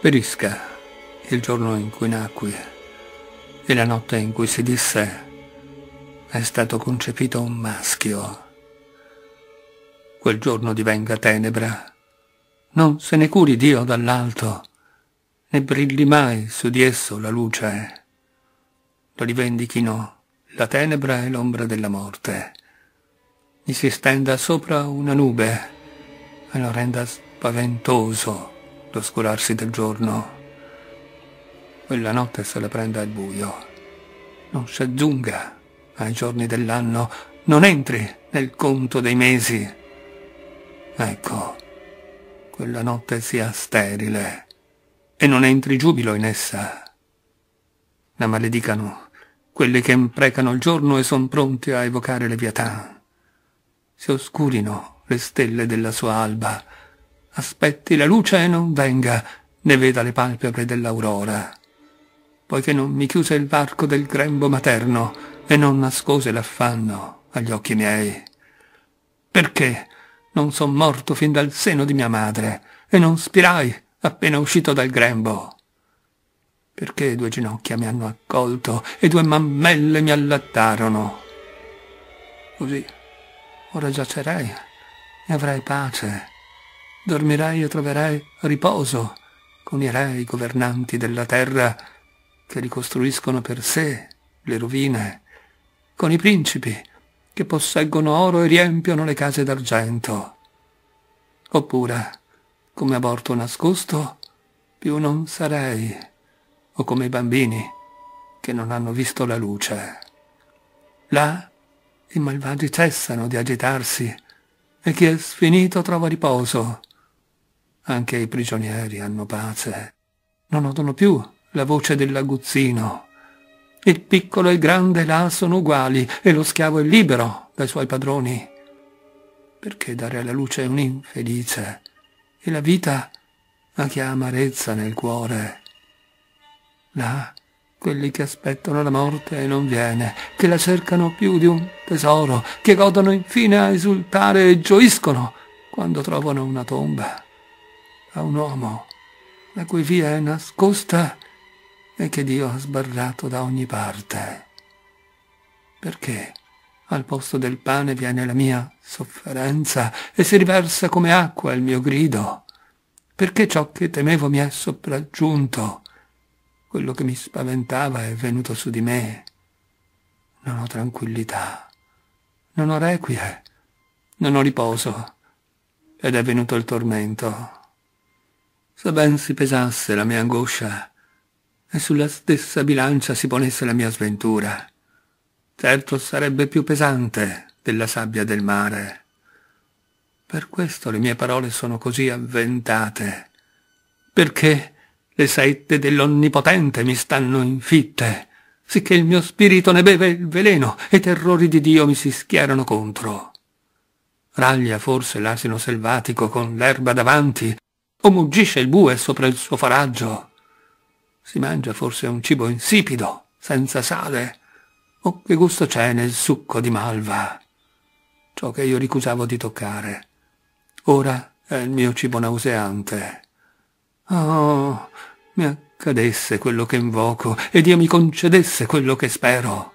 Perisca il giorno in cui nacqui e la notte in cui si disse è stato concepito un maschio. Quel giorno divenga tenebra. Non se ne curi Dio dall'alto, né brilli mai su di esso la luce. Lo rivendichino la tenebra e l'ombra della morte. Gli si stenda sopra una nube e lo renda spaventoso l'oscurarsi del giorno. Quella notte se la prenda al buio. Non si aggiunga ai giorni dell'anno, non entri nel conto dei mesi. Ecco, quella notte sia sterile e non entri giubilo in essa. La maledicano quelli che imprecano il giorno e son pronti a evocare le Leviathan. Si oscurino le stelle della sua alba, aspetti la luce e non venga, né veda le palpebre dell'aurora. Poiché non mi chiuse il varco del grembo materno e non nascose l'affanno agli occhi miei. Perché non son morto fin dal seno di mia madre e non spirai appena uscito dal grembo? Perché due ginocchia mi hanno accolto e due mammelle mi allattarono? Così ora giacerei e avrei pace dormirai e troverai riposo con i re, i governanti della terra, che ricostruiscono per sé le rovine, con i principi, che posseggono oro e riempiono le case d'argento. Oppure, come aborto nascosto, più non sarei, o come i bambini, che non hanno visto la luce. Là i malvagi cessano di agitarsi, e chi è sfinito trova riposo, anche i prigionieri hanno pace. Non odono più la voce dell'aguzzino. Il piccolo e il grande là sono uguali e lo schiavo è libero dai suoi padroni. Perché dare alla luce un infelice e la vita a chi ha amarezza nel cuore? Là, quelli che aspettano la morte e non viene, che la cercano più di un tesoro, che godono infine a esultare e gioiscono quando trovano una tomba a un uomo la cui via è nascosta e che Dio ha sbarrato da ogni parte. Perché al posto del pane viene la mia sofferenza e si riversa come acqua il mio grido? Perché ciò che temevo mi è sopraggiunto? Quello che mi spaventava è venuto su di me. Non ho tranquillità, non ho requie, non ho riposo ed è venuto il tormento se ben si pesasse la mia angoscia e sulla stessa bilancia si ponesse la mia sventura, certo sarebbe più pesante della sabbia del mare. Per questo le mie parole sono così avventate, perché le saette dell'Onnipotente mi stanno infitte, sicché il mio spirito ne beve il veleno e i terrori di Dio mi si schierano contro. Raglia forse l'asino selvatico con l'erba davanti, o muggisce il bue sopra il suo faraggio? Si mangia forse un cibo insipido, senza sale, o oh, che gusto c'è nel succo di malva? Ciò che io ricusavo di toccare. Ora è il mio cibo nauseante. Oh, mi accadesse quello che invoco, e Dio mi concedesse quello che spero.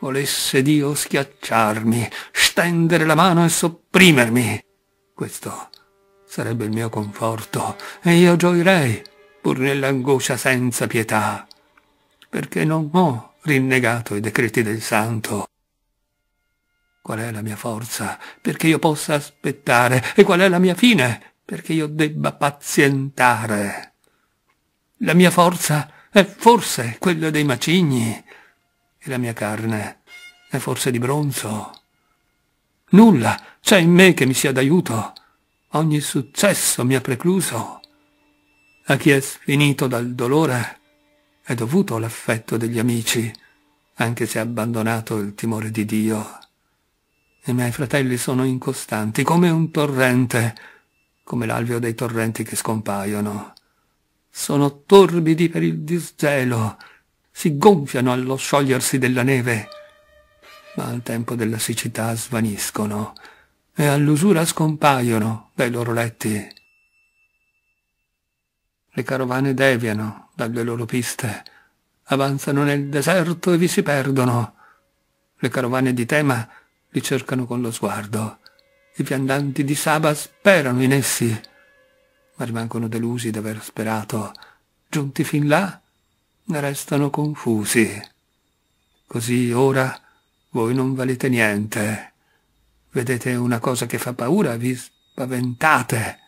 Volesse Dio schiacciarmi, stendere la mano e sopprimermi. Questo sarebbe il mio conforto, e io gioirei, pur nell'angoscia senza pietà, perché non ho rinnegato i decreti del Santo. Qual è la mia forza perché io possa aspettare e qual è la mia fine perché io debba pazientare? La mia forza è forse quella dei macigni e la mia carne è forse di bronzo. Nulla c'è in me che mi sia d'aiuto ogni successo mi ha precluso. A chi è sfinito dal dolore è dovuto l'affetto degli amici, anche se ha abbandonato il timore di Dio. I miei fratelli sono incostanti, come un torrente, come l'alveo dei torrenti che scompaiono. Sono torbidi per il disgelo, si gonfiano allo sciogliersi della neve, ma al tempo della siccità svaniscono, e all'usura scompaiono dai loro letti. Le carovane deviano dalle loro piste, avanzano nel deserto e vi si perdono. Le carovane di Tema li cercano con lo sguardo. I viandanti di Saba sperano in essi, ma rimangono delusi d'aver sperato. Giunti fin là, ne restano confusi. Così ora voi non valete niente. Vedete una cosa che fa paura, vi spaventate.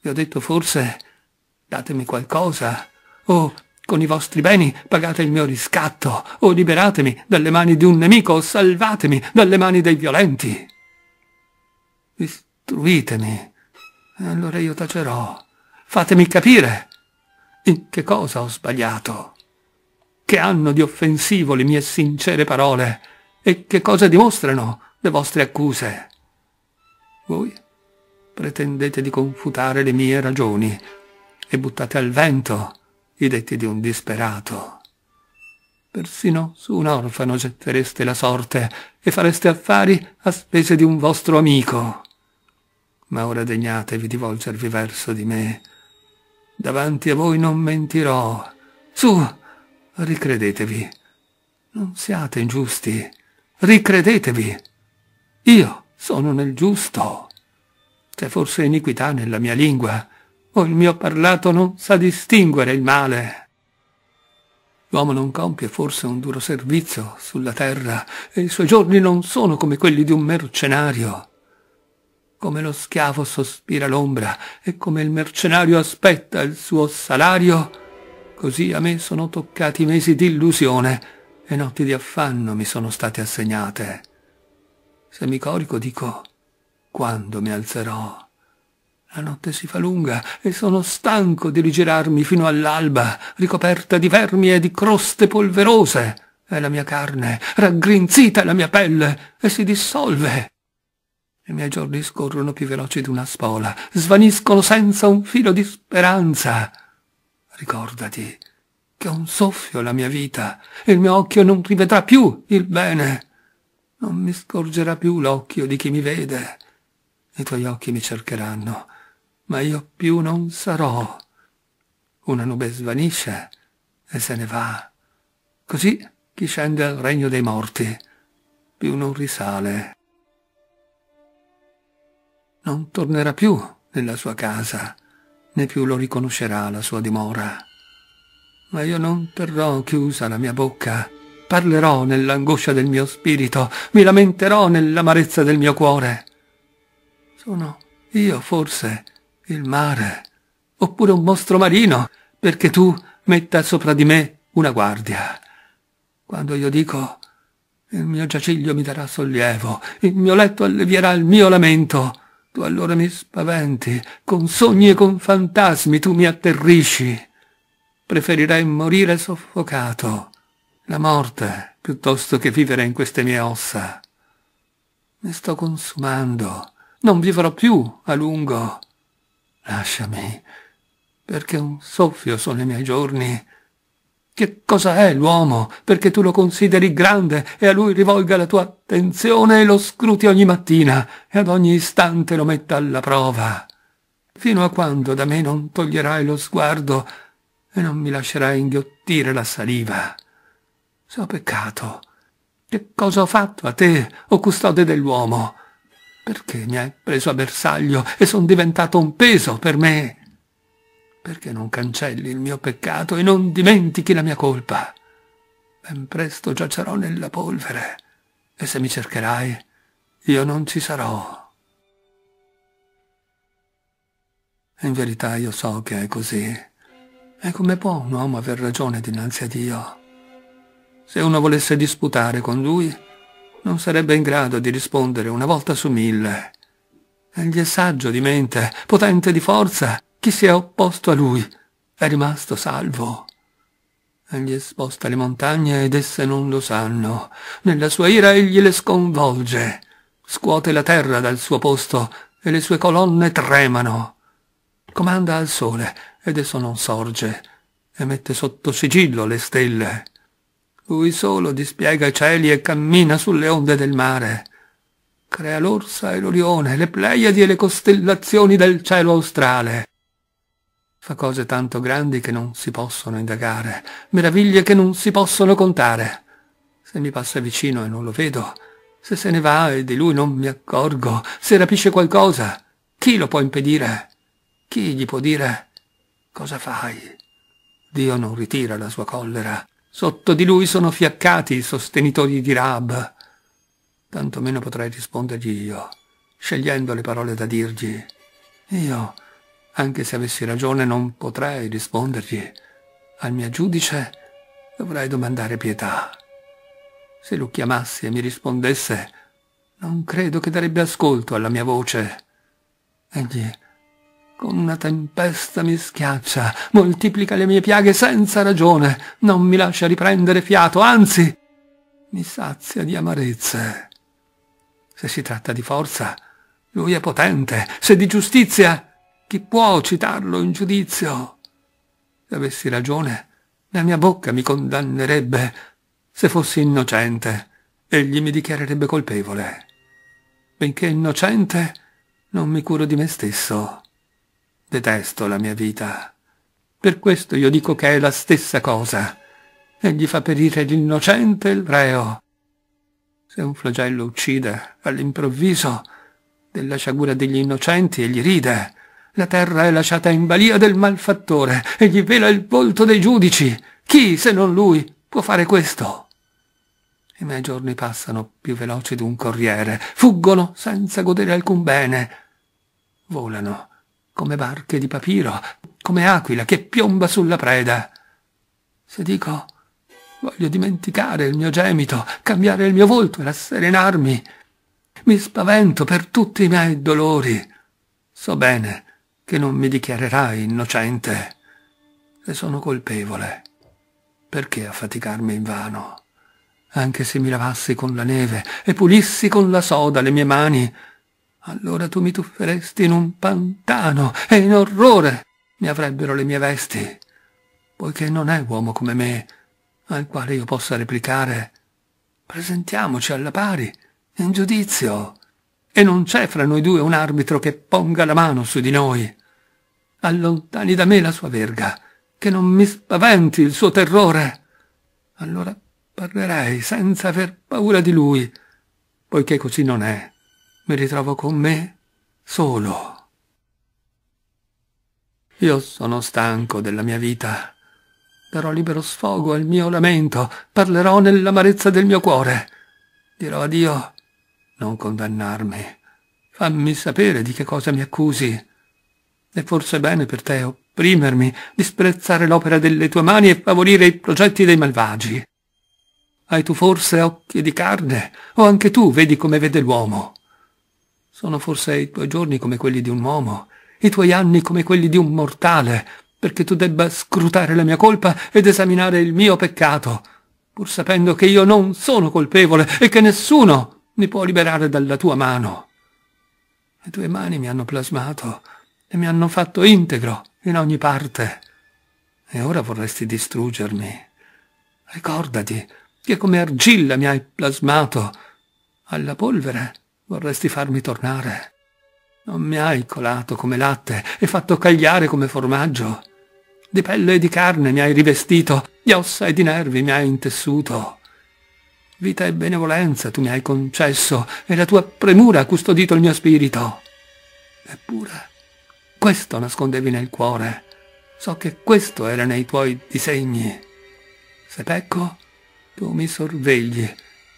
Vi ho detto forse datemi qualcosa, o con i vostri beni pagate il mio riscatto, o liberatemi dalle mani di un nemico, o salvatemi dalle mani dei violenti. Istruitemi, E allora io tacerò. Fatemi capire in che cosa ho sbagliato, che hanno di offensivo le mie sincere parole, e che cosa dimostrano le vostre accuse. Voi pretendete di confutare le mie ragioni e buttate al vento i detti di un disperato. Persino su un orfano gettereste la sorte e fareste affari a spese di un vostro amico. Ma ora degnatevi di volgervi verso di me. Davanti a voi non mentirò. Su, ricredetevi. Non siate ingiusti. Ricredetevi. Io sono nel giusto. C'è forse iniquità nella mia lingua, o il mio parlato non sa distinguere il male. L'uomo non compie forse un duro servizio sulla terra, e i suoi giorni non sono come quelli di un mercenario. Come lo schiavo sospira l'ombra, e come il mercenario aspetta il suo salario, così a me sono toccati mesi di illusione, e notti di affanno mi sono state assegnate. Se mi corico dico, quando mi alzerò? La notte si fa lunga e sono stanco di rigirarmi fino all'alba, ricoperta di vermi e di croste polverose. È la mia carne, raggrinzita la mia pelle, e si dissolve. I miei giorni scorrono più veloci di una spola, svaniscono senza un filo di speranza. Ricordati che un soffio la mia vita, e il mio occhio non rivedrà più il bene. Non mi scorgerà più l'occhio di chi mi vede. I tuoi occhi mi cercheranno, ma io più non sarò. Una nube svanisce e se ne va. Così chi scende al regno dei morti più non risale. Non tornerà più nella sua casa, né più lo riconoscerà la sua dimora. Ma io non terrò chiusa la mia bocca Parlerò nell'angoscia del mio spirito, mi lamenterò nell'amarezza del mio cuore. Sono io forse il mare, oppure un mostro marino, perché tu metta sopra di me una guardia. Quando io dico, il mio giaciglio mi darà sollievo, il mio letto allevierà il mio lamento, tu allora mi spaventi, con sogni e con fantasmi tu mi atterrisci. Preferirei morire soffocato la morte piuttosto che vivere in queste mie ossa. Mi sto consumando, non vivrò più a lungo. Lasciami, perché un soffio sono i miei giorni. Che cosa è l'uomo perché tu lo consideri grande e a lui rivolga la tua attenzione e lo scruti ogni mattina e ad ogni istante lo metta alla prova? Fino a quando da me non toglierai lo sguardo e non mi lascerai inghiottire la saliva? Ciò peccato. Che cosa ho fatto a te, o custode dell'uomo? Perché mi hai preso a bersaglio e son diventato un peso per me? Perché non cancelli il mio peccato e non dimentichi la mia colpa? Ben presto giacerò nella polvere, e se mi cercherai, io non ci sarò. In verità io so che è così. E come può un uomo aver ragione dinanzi a Dio? Se uno volesse disputare con lui, non sarebbe in grado di rispondere una volta su mille. Egli è saggio di mente, potente di forza. Chi si è opposto a lui è rimasto salvo. Egli è sposta le montagne ed esse non lo sanno. Nella sua ira egli le sconvolge. Scuote la terra dal suo posto e le sue colonne tremano. Comanda al sole ed esso non sorge e mette sotto sigillo le stelle. Lui solo dispiega i cieli e cammina sulle onde del mare. Crea l'orsa e l'orione, le pleiadi e le costellazioni del cielo australe. Fa cose tanto grandi che non si possono indagare, meraviglie che non si possono contare. Se mi passa vicino e non lo vedo, se se ne va e di lui non mi accorgo, se rapisce qualcosa, chi lo può impedire? Chi gli può dire cosa fai? Dio non ritira la sua collera, Sotto di lui sono fiaccati i sostenitori di Rab. Tantomeno potrei rispondergli io, scegliendo le parole da dirgli. Io, anche se avessi ragione, non potrei rispondergli. Al mio giudice dovrei domandare pietà. Se lo chiamassi e mi rispondesse, non credo che darebbe ascolto alla mia voce. Egli con una tempesta mi schiaccia, moltiplica le mie piaghe senza ragione, non mi lascia riprendere fiato, anzi mi sazia di amarezze. Se si tratta di forza, lui è potente, se di giustizia, chi può citarlo in giudizio? Se avessi ragione, la mia bocca mi condannerebbe, se fossi innocente, egli mi dichiarerebbe colpevole. Benché innocente, non mi curo di me stesso Detesto la mia vita. Per questo io dico che è la stessa cosa. Egli fa perire l'innocente e il reo. Se un flagello uccide, all'improvviso, della sciagura degli innocenti, egli ride. La terra è lasciata in balia del malfattore, e gli vela il volto dei giudici. Chi, se non lui, può fare questo? I miei giorni passano più veloci di un corriere, fuggono senza godere alcun bene, volano come barche di papiro, come aquila che piomba sulla preda. Se dico voglio dimenticare il mio gemito, cambiare il mio volto e rasserenarmi, mi spavento per tutti i miei dolori. So bene che non mi dichiarerai innocente e sono colpevole. Perché affaticarmi invano? Anche se mi lavassi con la neve e pulissi con la soda le mie mani, allora tu mi tufferesti in un pantano e in orrore mi avrebbero le mie vesti, poiché non è uomo come me al quale io possa replicare presentiamoci alla pari in giudizio e non c'è fra noi due un arbitro che ponga la mano su di noi. Allontani da me la sua verga, che non mi spaventi il suo terrore. Allora parlerei senza aver paura di lui, poiché così non è mi ritrovo con me solo. Io sono stanco della mia vita. Darò libero sfogo al mio lamento, parlerò nell'amarezza del mio cuore. Dirò a Dio, non condannarmi. Fammi sapere di che cosa mi accusi. È forse bene per te opprimermi, disprezzare l'opera delle tue mani e favorire i progetti dei malvagi. Hai tu forse occhi di carne, o anche tu vedi come vede l'uomo? Sono forse i tuoi giorni come quelli di un uomo, i tuoi anni come quelli di un mortale, perché tu debba scrutare la mia colpa ed esaminare il mio peccato, pur sapendo che io non sono colpevole e che nessuno mi può liberare dalla tua mano. Le tue mani mi hanno plasmato e mi hanno fatto integro in ogni parte. E ora vorresti distruggermi. Ricordati che come argilla mi hai plasmato alla polvere Vorresti farmi tornare? Non mi hai colato come latte e fatto cagliare come formaggio. Di pelle e di carne mi hai rivestito, di ossa e di nervi mi hai intessuto. Vita e benevolenza tu mi hai concesso e la tua premura ha custodito il mio spirito. Eppure, questo nascondevi nel cuore. So che questo era nei tuoi disegni. Se pecco, tu mi sorvegli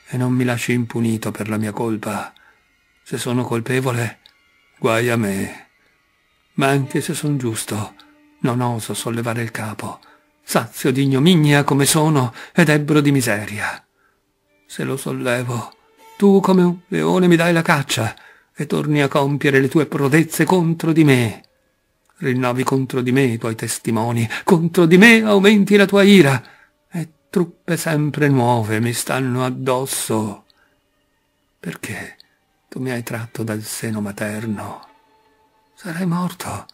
e non mi lasci impunito per la mia colpa. Se sono colpevole, guai a me. Ma anche se son giusto, non oso sollevare il capo, sazio di ignominia come sono ed ebbro di miseria. Se lo sollevo, tu come un leone mi dai la caccia e torni a compiere le tue prodezze contro di me. Rinnovi contro di me i tuoi testimoni, contro di me aumenti la tua ira, e truppe sempre nuove mi stanno addosso. Perché? tu mi hai tratto dal seno materno. Sarei morto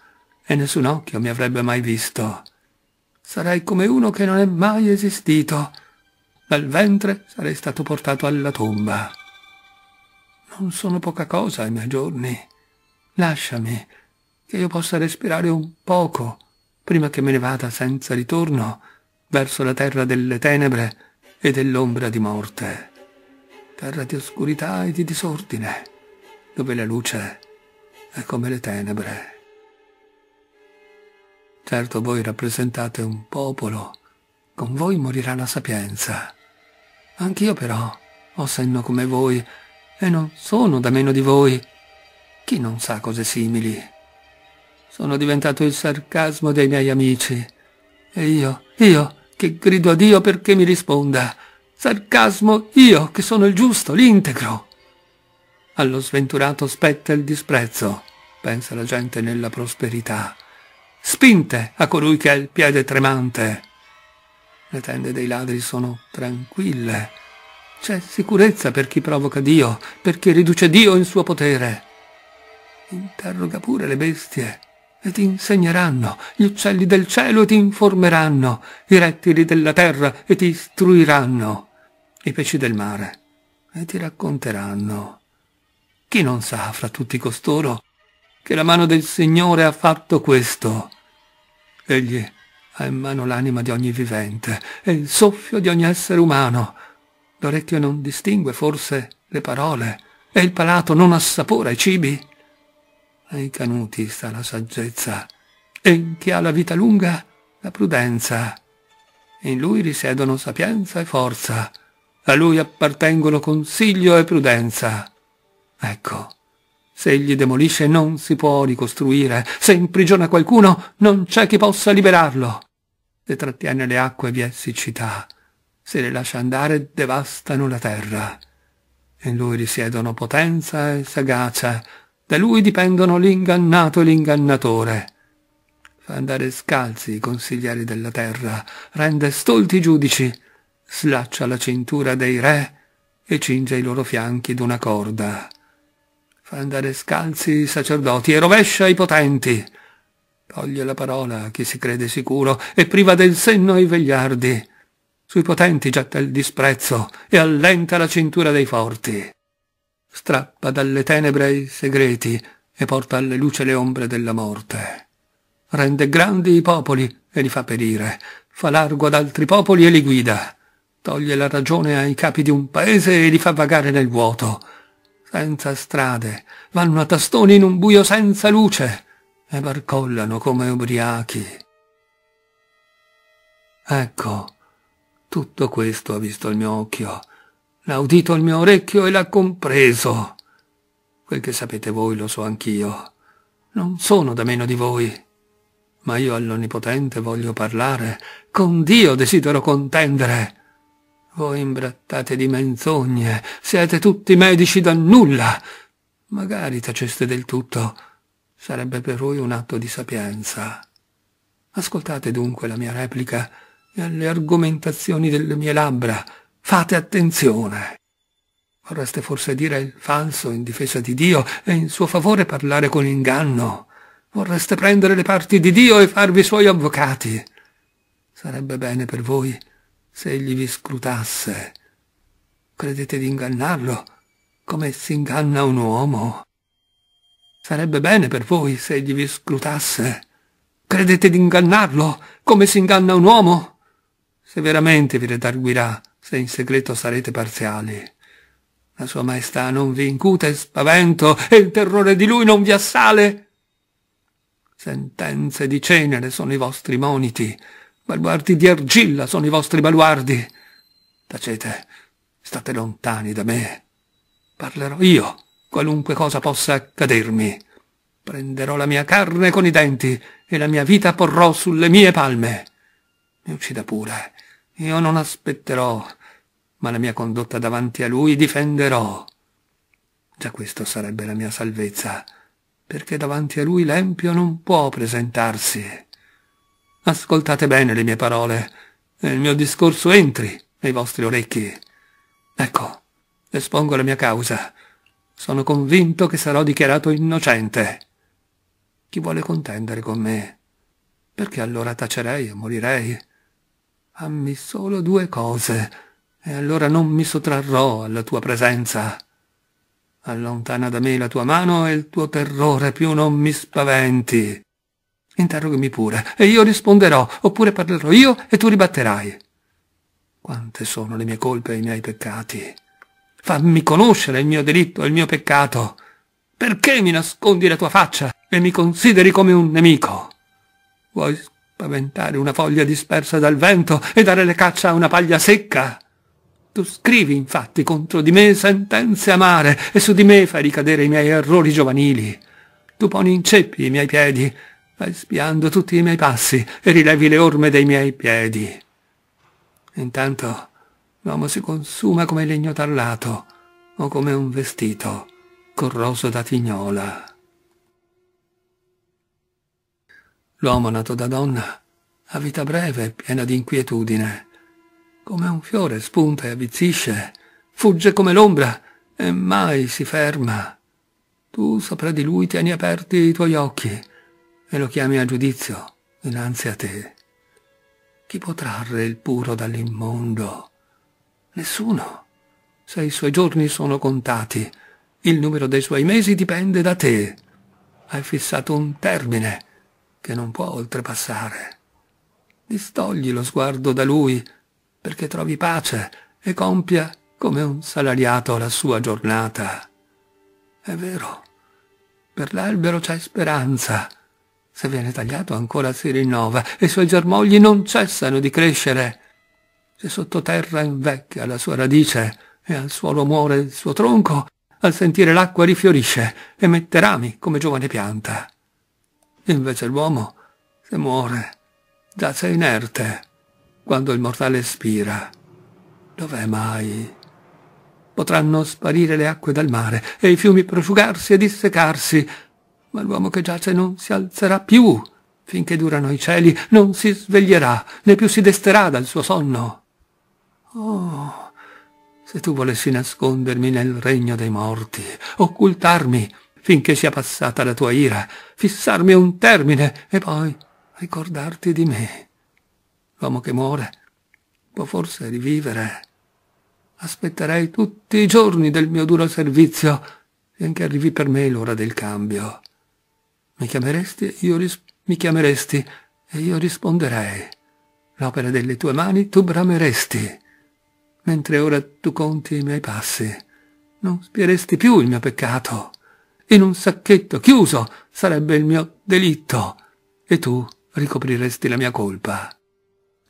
e nessun occhio mi avrebbe mai visto. Sarei come uno che non è mai esistito. Dal ventre sarei stato portato alla tomba. Non sono poca cosa ai miei giorni. Lasciami, che io possa respirare un poco, prima che me ne vada senza ritorno, verso la terra delle tenebre e dell'ombra di morte terra di oscurità e di disordine, dove la luce è come le tenebre. Certo voi rappresentate un popolo, con voi morirà la sapienza. Anch'io però ho senno come voi, e non sono da meno di voi. Chi non sa cose simili? Sono diventato il sarcasmo dei miei amici, e io, io, che grido a Dio perché mi risponda, sarcasmo io che sono il giusto, l'integro. Allo sventurato spetta il disprezzo, pensa la gente nella prosperità. Spinte a colui che ha il piede tremante. Le tende dei ladri sono tranquille. C'è sicurezza per chi provoca Dio, per chi riduce Dio in suo potere. Interroga pure le bestie e ti insegneranno, gli uccelli del cielo ti informeranno, i rettili della terra e ti istruiranno i pesci del mare, e ti racconteranno. Chi non sa fra tutti costoro che la mano del Signore ha fatto questo? Egli ha in mano l'anima di ogni vivente e il soffio di ogni essere umano. L'orecchio non distingue forse le parole e il palato non assapora i cibi. Ai canuti sta la saggezza e in chi ha la vita lunga la prudenza. In lui risiedono sapienza e forza a lui appartengono consiglio e prudenza. Ecco, se egli demolisce non si può ricostruire, se imprigiona qualcuno non c'è chi possa liberarlo. Se trattiene le acque vi è siccità, se le lascia andare devastano la terra. In lui risiedono potenza e sagacia, da lui dipendono l'ingannato e l'ingannatore. Fa andare scalzi i consiglieri della terra, rende stolti i giudici, slaccia la cintura dei re e cinge i loro fianchi d'una corda. Fa andare scalzi i sacerdoti e rovescia i potenti. Toglie la parola a chi si crede sicuro e priva del senno i vegliardi. Sui potenti getta il disprezzo e allenta la cintura dei forti. Strappa dalle tenebre i segreti e porta alle luce le ombre della morte. Rende grandi i popoli e li fa perire, fa largo ad altri popoli e li guida toglie la ragione ai capi di un paese e li fa vagare nel vuoto. Senza strade, vanno a tastoni in un buio senza luce e barcollano come ubriachi. Ecco, tutto questo ha visto il mio occhio, l'ha udito il mio orecchio e l'ha compreso. Quel che sapete voi lo so anch'io. Non sono da meno di voi. Ma io all'Onnipotente voglio parlare, con Dio desidero contendere voi imbrattate di menzogne, siete tutti medici da nulla. Magari taceste del tutto, sarebbe per voi un atto di sapienza. Ascoltate dunque la mia replica e alle argomentazioni delle mie labbra. Fate attenzione. Vorreste forse dire il falso in difesa di Dio e in suo favore parlare con inganno. Vorreste prendere le parti di Dio e farvi suoi avvocati. Sarebbe bene per voi se egli vi scrutasse. Credete di ingannarlo, come si inganna un uomo? Sarebbe bene per voi se egli vi scrutasse. Credete di ingannarlo, come si inganna un uomo? Se veramente vi redarguirà, se in segreto sarete parziali. La sua maestà non vi incute spavento e il terrore di lui non vi assale. Sentenze di cenere sono i vostri moniti, Baluardi di argilla sono i vostri baluardi. Tacete, state lontani da me. Parlerò io, qualunque cosa possa accadermi. Prenderò la mia carne con i denti e la mia vita porrò sulle mie palme. Mi uccida pure. Io non aspetterò, ma la mia condotta davanti a lui difenderò. Già questo sarebbe la mia salvezza, perché davanti a lui l'empio non può presentarsi. Ascoltate bene le mie parole e il mio discorso entri nei vostri orecchi. Ecco, espongo la mia causa. Sono convinto che sarò dichiarato innocente. Chi vuole contendere con me? Perché allora tacerei e morirei? Fammi solo due cose, e allora non mi sottrarrò alla tua presenza. Allontana da me la tua mano e il tuo terrore più non mi spaventi. Interrogami pure, e io risponderò, oppure parlerò io e tu ribatterai. Quante sono le mie colpe e i miei peccati? Fammi conoscere il mio delitto e il mio peccato. Perché mi nascondi la tua faccia e mi consideri come un nemico? Vuoi spaventare una foglia dispersa dal vento e dare le caccia a una paglia secca? Tu scrivi infatti contro di me sentenze amare e su di me fai ricadere i miei errori giovanili. Tu poni in ceppi i miei piedi vai spiando tutti i miei passi e rilevi le orme dei miei piedi. Intanto l'uomo si consuma come legno tallato o come un vestito corroso da tignola. L'uomo nato da donna ha vita breve e piena di inquietudine. Come un fiore spunta e avvizzisce, fugge come l'ombra e mai si ferma. Tu sopra di lui tieni aperti i tuoi occhi, e lo chiami a giudizio dinanzi a te. Chi può trarre il puro dall'immondo? Nessuno. Se i suoi giorni sono contati, il numero dei suoi mesi dipende da te. Hai fissato un termine che non può oltrepassare. Distogli lo sguardo da lui perché trovi pace e compia come un salariato la sua giornata. È vero, per l'albero c'è speranza, se viene tagliato ancora si rinnova e i suoi germogli non cessano di crescere. Se sottoterra invecchia la sua radice e al suolo muore il suo tronco, al sentire l'acqua rifiorisce e mette rami come giovane pianta. Invece l'uomo, se muore, giace inerte quando il mortale spira. Dov'è mai? Potranno sparire le acque dal mare e i fiumi prosciugarsi e dissecarsi, ma l'uomo che giace non si alzerà più finché durano i cieli, non si sveglierà, né più si desterà dal suo sonno. Oh, se tu volessi nascondermi nel regno dei morti, occultarmi finché sia passata la tua ira, fissarmi un termine e poi ricordarti di me. L'uomo che muore può forse rivivere. Aspetterei tutti i giorni del mio duro servizio finché arrivi per me l'ora del cambio. Mi chiameresti, io ris- mi chiameresti e io risponderei. L'opera delle tue mani tu brameresti. Mentre ora tu conti i miei passi, non spieresti più il mio peccato. In un sacchetto chiuso sarebbe il mio delitto e tu ricopriresti la mia colpa.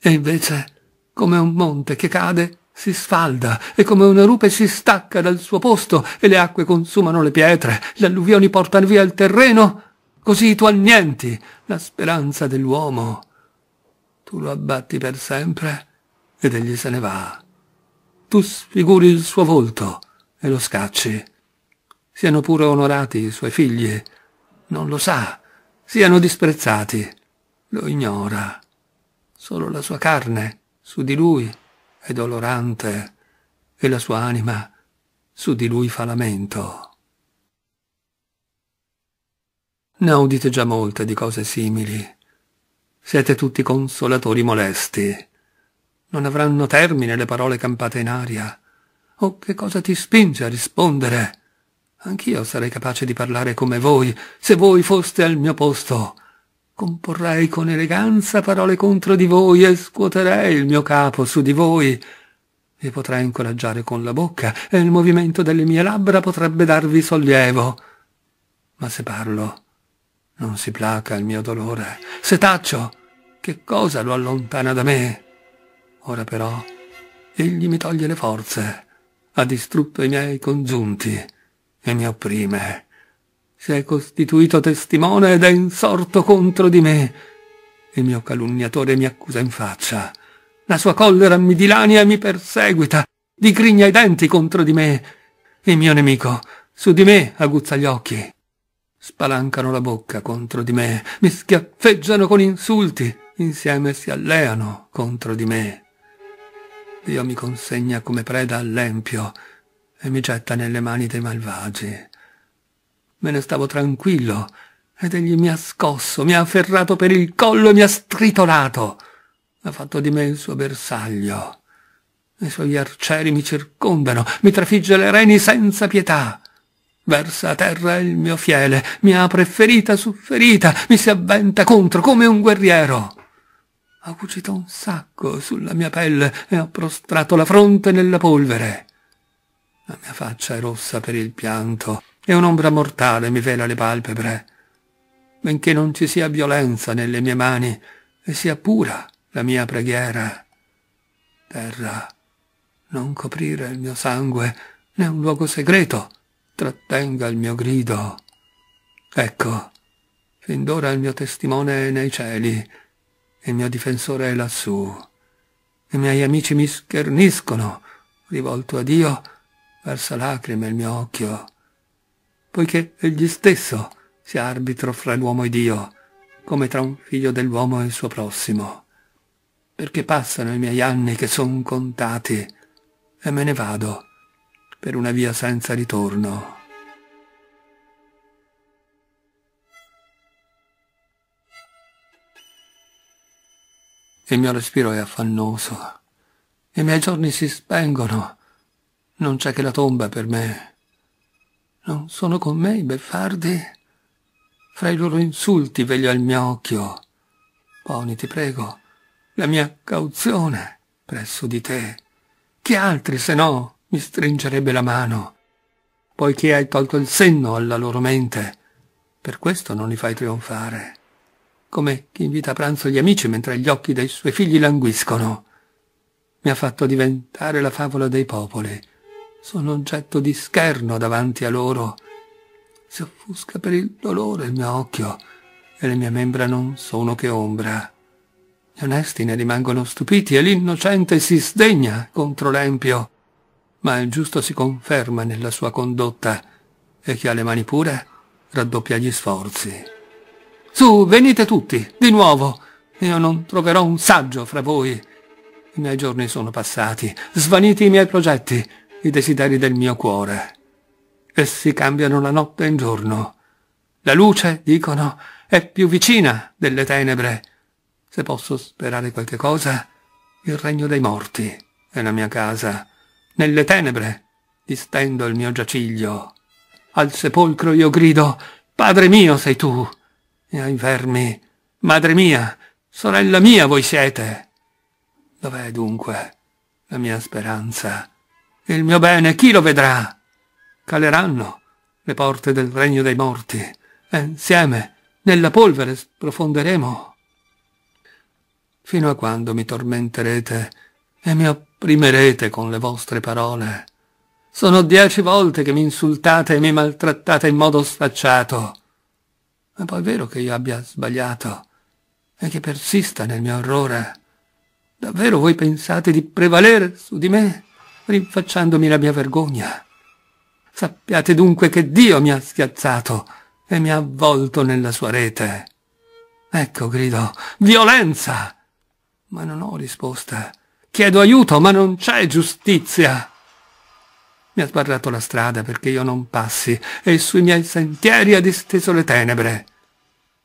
E invece, come un monte che cade, si sfalda e come una rupe si stacca dal suo posto e le acque consumano le pietre, le alluvioni portano via il terreno così tu annienti la speranza dell'uomo. Tu lo abbatti per sempre ed egli se ne va. Tu sfiguri il suo volto e lo scacci. Siano pure onorati i suoi figli, non lo sa, siano disprezzati, lo ignora. Solo la sua carne su di lui è dolorante e la sua anima su di lui fa lamento. Ne ho udite già molte di cose simili. Siete tutti consolatori molesti. Non avranno termine le parole campate in aria. Oh, che cosa ti spinge a rispondere? Anch'io sarei capace di parlare come voi, se voi foste al mio posto. Comporrei con eleganza parole contro di voi e scuoterei il mio capo su di voi. Vi potrei incoraggiare con la bocca e il movimento delle mie labbra potrebbe darvi sollievo. Ma se parlo non si placa il mio dolore. Se taccio, che cosa lo allontana da me? Ora però, egli mi toglie le forze, ha distrutto i miei congiunti e mi opprime. Si è costituito testimone ed è insorto contro di me. Il mio calunniatore mi accusa in faccia. La sua collera mi dilania e mi perseguita, digrigna i denti contro di me. Il mio nemico su di me aguzza gli occhi spalancano la bocca contro di me, mi schiaffeggiano con insulti, insieme si alleano contro di me. Dio mi consegna come preda all'empio e mi getta nelle mani dei malvagi. Me ne stavo tranquillo ed egli mi ha scosso, mi ha afferrato per il collo e mi ha stritolato. Ha fatto di me il suo bersaglio. I suoi arcieri mi circondano, mi trafigge le reni senza pietà. Versa a terra il mio fiele, mi apre ferita su ferita, mi si avventa contro come un guerriero. Ha cucito un sacco sulla mia pelle e ha prostrato la fronte nella polvere. La mia faccia è rossa per il pianto e un'ombra mortale mi vela le palpebre. Benché non ci sia violenza nelle mie mani e sia pura la mia preghiera. Terra, non coprire il mio sangue né un luogo segreto trattenga il mio grido. Ecco, fin d'ora il mio testimone è nei cieli, il mio difensore è lassù. I miei amici mi scherniscono, rivolto a Dio, versa lacrime il mio occhio, poiché egli stesso sia arbitro fra l'uomo e Dio, come tra un figlio dell'uomo e il suo prossimo. Perché passano i miei anni che son contati, e me ne vado, per una via senza ritorno. Il mio respiro è affannoso. I miei giorni si spengono. Non c'è che la tomba per me. Non sono con me i beffardi? Fra i loro insulti veglio al mio occhio. Poni, ti prego, la mia cauzione presso di te. Chi altri se no? mi stringerebbe la mano, poiché hai tolto il senno alla loro mente. Per questo non li fai trionfare, come chi invita a pranzo gli amici mentre gli occhi dei suoi figli languiscono. Mi ha fatto diventare la favola dei popoli. Sono oggetto di scherno davanti a loro. Si offusca per il dolore il mio occhio e le mie membra non sono che ombra. Gli onesti ne rimangono stupiti e l'innocente si sdegna contro l'empio ma il giusto si conferma nella sua condotta e chi ha le mani pure raddoppia gli sforzi. Su, venite tutti, di nuovo. Io non troverò un saggio fra voi. I miei giorni sono passati, svaniti i miei progetti, i desideri del mio cuore. Essi cambiano la notte in giorno. La luce, dicono, è più vicina delle tenebre. Se posso sperare qualche cosa, il regno dei morti è la mia casa nelle tenebre, distendo il mio giaciglio. Al sepolcro io grido, Padre mio sei tu, e ai vermi, Madre mia, sorella mia voi siete. Dov'è dunque la mia speranza? Il mio bene chi lo vedrà? Caleranno le porte del regno dei morti, e insieme nella polvere sprofonderemo. Fino a quando mi tormenterete e mi esprimerete con le vostre parole. Sono dieci volte che mi insultate e mi maltrattate in modo sfacciato. Ma poi è vero che io abbia sbagliato e che persista nel mio orrore. Davvero voi pensate di prevalere su di me, rinfacciandomi la mia vergogna? Sappiate dunque che Dio mi ha schiazzato e mi ha avvolto nella sua rete. Ecco, grido, violenza! Ma non ho risposta Chiedo aiuto, ma non c'è giustizia. Mi ha sbarrato la strada perché io non passi e sui miei sentieri ha disteso le tenebre.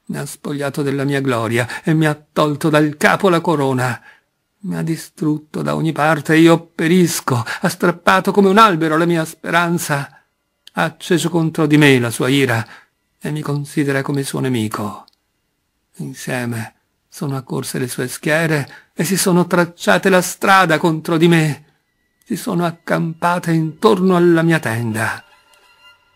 Mi ha spogliato della mia gloria e mi ha tolto dal capo la corona. Mi ha distrutto da ogni parte e io perisco. Ha strappato come un albero la mia speranza. Ha acceso contro di me la sua ira e mi considera come suo nemico. Insieme sono accorse le sue schiere e si sono tracciate la strada contro di me, si sono accampate intorno alla mia tenda.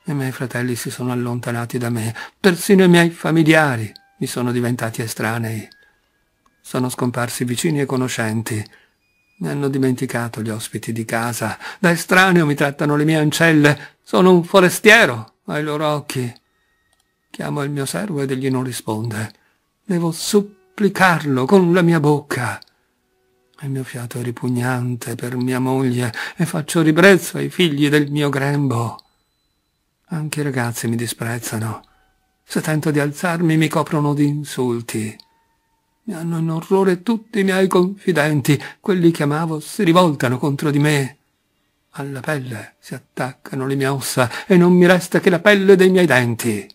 I miei fratelli si sono allontanati da me, persino i miei familiari mi sono diventati estranei. Sono scomparsi vicini e conoscenti, mi hanno dimenticato gli ospiti di casa, da estraneo mi trattano le mie ancelle, sono un forestiero ai loro occhi. Chiamo il mio servo ed egli non risponde. Devo supplicarlo con la mia bocca il mio fiato è ripugnante per mia moglie e faccio ribrezzo ai figli del mio grembo. Anche i ragazzi mi disprezzano. Se tento di alzarmi mi coprono di insulti. Mi hanno in orrore tutti i miei confidenti, quelli che amavo si rivoltano contro di me. Alla pelle si attaccano le mie ossa e non mi resta che la pelle dei miei denti.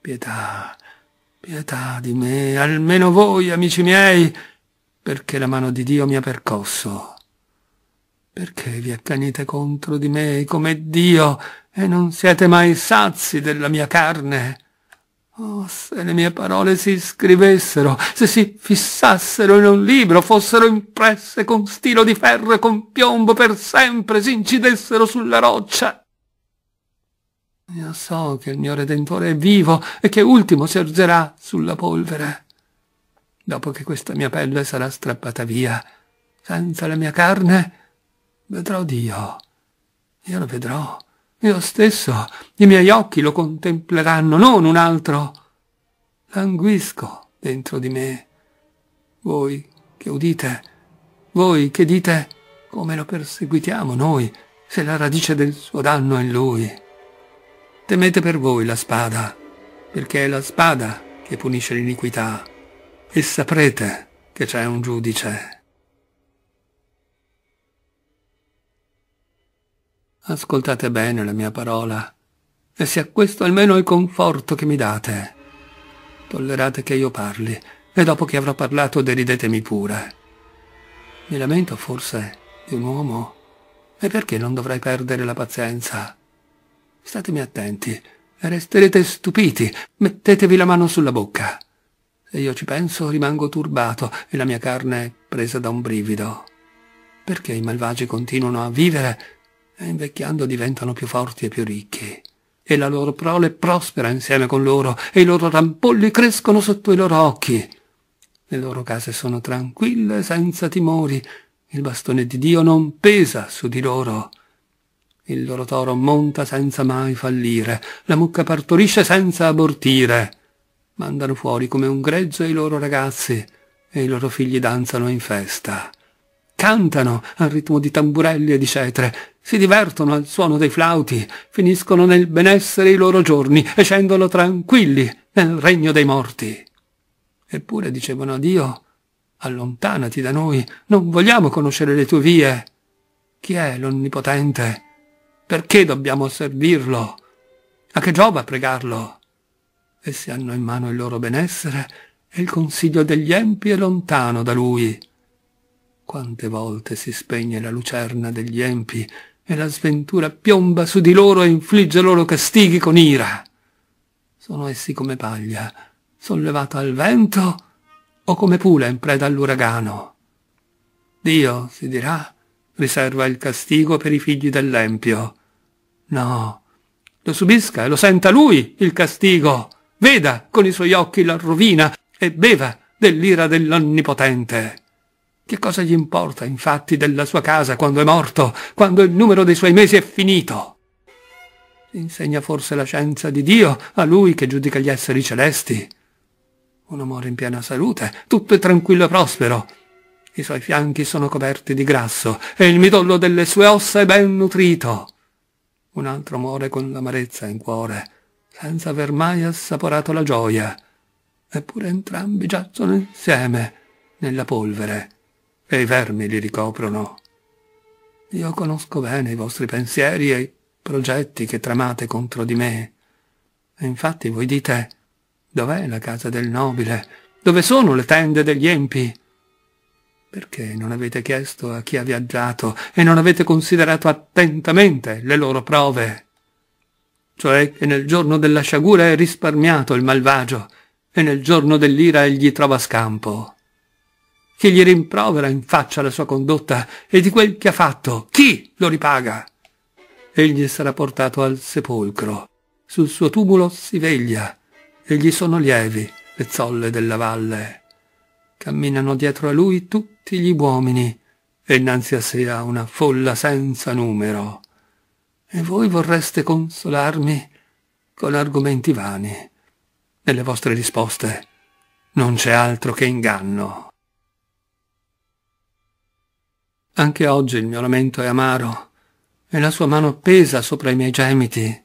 Pietà, pietà di me, almeno voi, amici miei, perché la mano di Dio mi ha percosso. Perché vi accanite contro di me come Dio e non siete mai sazi della mia carne? Oh, se le mie parole si scrivessero, se si fissassero in un libro, fossero impresse con stilo di ferro e con piombo per sempre, si incidessero sulla roccia. Io so che il mio Redentore è vivo e che ultimo si sulla polvere dopo che questa mia pelle sarà strappata via, senza la mia carne, vedrò Dio. Io lo vedrò, io stesso, i miei occhi lo contempleranno, non un altro. Languisco dentro di me. Voi che udite, voi che dite come lo perseguitiamo noi, se la radice del suo danno è lui. Temete per voi la spada, perché è la spada che punisce l'iniquità e saprete che c'è un giudice. Ascoltate bene la mia parola, e sia questo almeno il conforto che mi date. Tollerate che io parli, e dopo che avrò parlato deridetemi pure. Mi lamento forse di un uomo, e perché non dovrei perdere la pazienza? Statemi attenti, e resterete stupiti, mettetevi la mano sulla bocca e io ci penso rimango turbato e la mia carne è presa da un brivido. Perché i malvagi continuano a vivere e invecchiando diventano più forti e più ricchi? E la loro prole prospera insieme con loro e i loro rampolli crescono sotto i loro occhi. Le loro case sono tranquille senza timori. Il bastone di Dio non pesa su di loro. Il loro toro monta senza mai fallire, la mucca partorisce senza abortire mandano fuori come un grezzo i loro ragazzi e i loro figli danzano in festa. Cantano al ritmo di tamburelli e di cetre, si divertono al suono dei flauti, finiscono nel benessere i loro giorni e scendono tranquilli nel regno dei morti. Eppure dicevano a Dio, allontanati da noi, non vogliamo conoscere le tue vie. Chi è l'Onnipotente? Perché dobbiamo servirlo? A che giova pregarlo? essi hanno in mano il loro benessere e il consiglio degli empi è lontano da lui. Quante volte si spegne la lucerna degli empi e la sventura piomba su di loro e infligge loro castighi con ira. Sono essi come paglia, sollevata al vento o come pula in preda all'uragano. Dio, si dirà, riserva il castigo per i figli dell'Empio. No, lo subisca e lo senta lui il castigo veda con i suoi occhi la rovina e beva dell'ira dell'Onnipotente. Che cosa gli importa infatti della sua casa quando è morto, quando il numero dei suoi mesi è finito? Insegna forse la scienza di Dio a lui che giudica gli esseri celesti? Un amore in piena salute, tutto è tranquillo e prospero. I suoi fianchi sono coperti di grasso e il midollo delle sue ossa è ben nutrito. Un altro muore con l'amarezza in cuore, senza aver mai assaporato la gioia. Eppure entrambi giacciono insieme, nella polvere, e i vermi li ricoprono. Io conosco bene i vostri pensieri e i progetti che tramate contro di me. E infatti voi dite, dov'è la casa del nobile? Dove sono le tende degli empi? Perché non avete chiesto a chi ha viaggiato e non avete considerato attentamente le loro prove? cioè che nel giorno della sciagura è risparmiato il malvagio, e nel giorno dell'ira egli trova scampo. Chi gli rimprovera in faccia la sua condotta e di quel che ha fatto, chi lo ripaga? Egli sarà portato al sepolcro, sul suo tumulo si veglia, e gli sono lievi le zolle della valle. Camminano dietro a lui tutti gli uomini, e innanzi a sé ha una folla senza numero e voi vorreste consolarmi con argomenti vani. Nelle vostre risposte non c'è altro che inganno. Anche oggi il mio lamento è amaro e la sua mano pesa sopra i miei gemiti.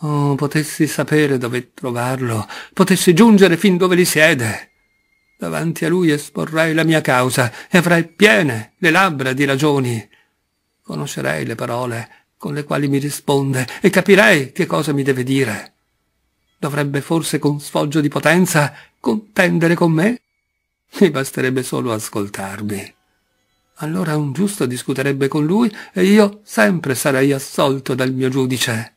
Oh, potessi sapere dove trovarlo, potessi giungere fin dove li siede. Davanti a lui esporrei la mia causa e avrei piene le labbra di ragioni. Conoscerei le parole con le quali mi risponde e capirei che cosa mi deve dire. Dovrebbe forse con sfoggio di potenza contendere con me? Mi basterebbe solo ascoltarmi. Allora un giusto discuterebbe con lui e io sempre sarei assolto dal mio giudice.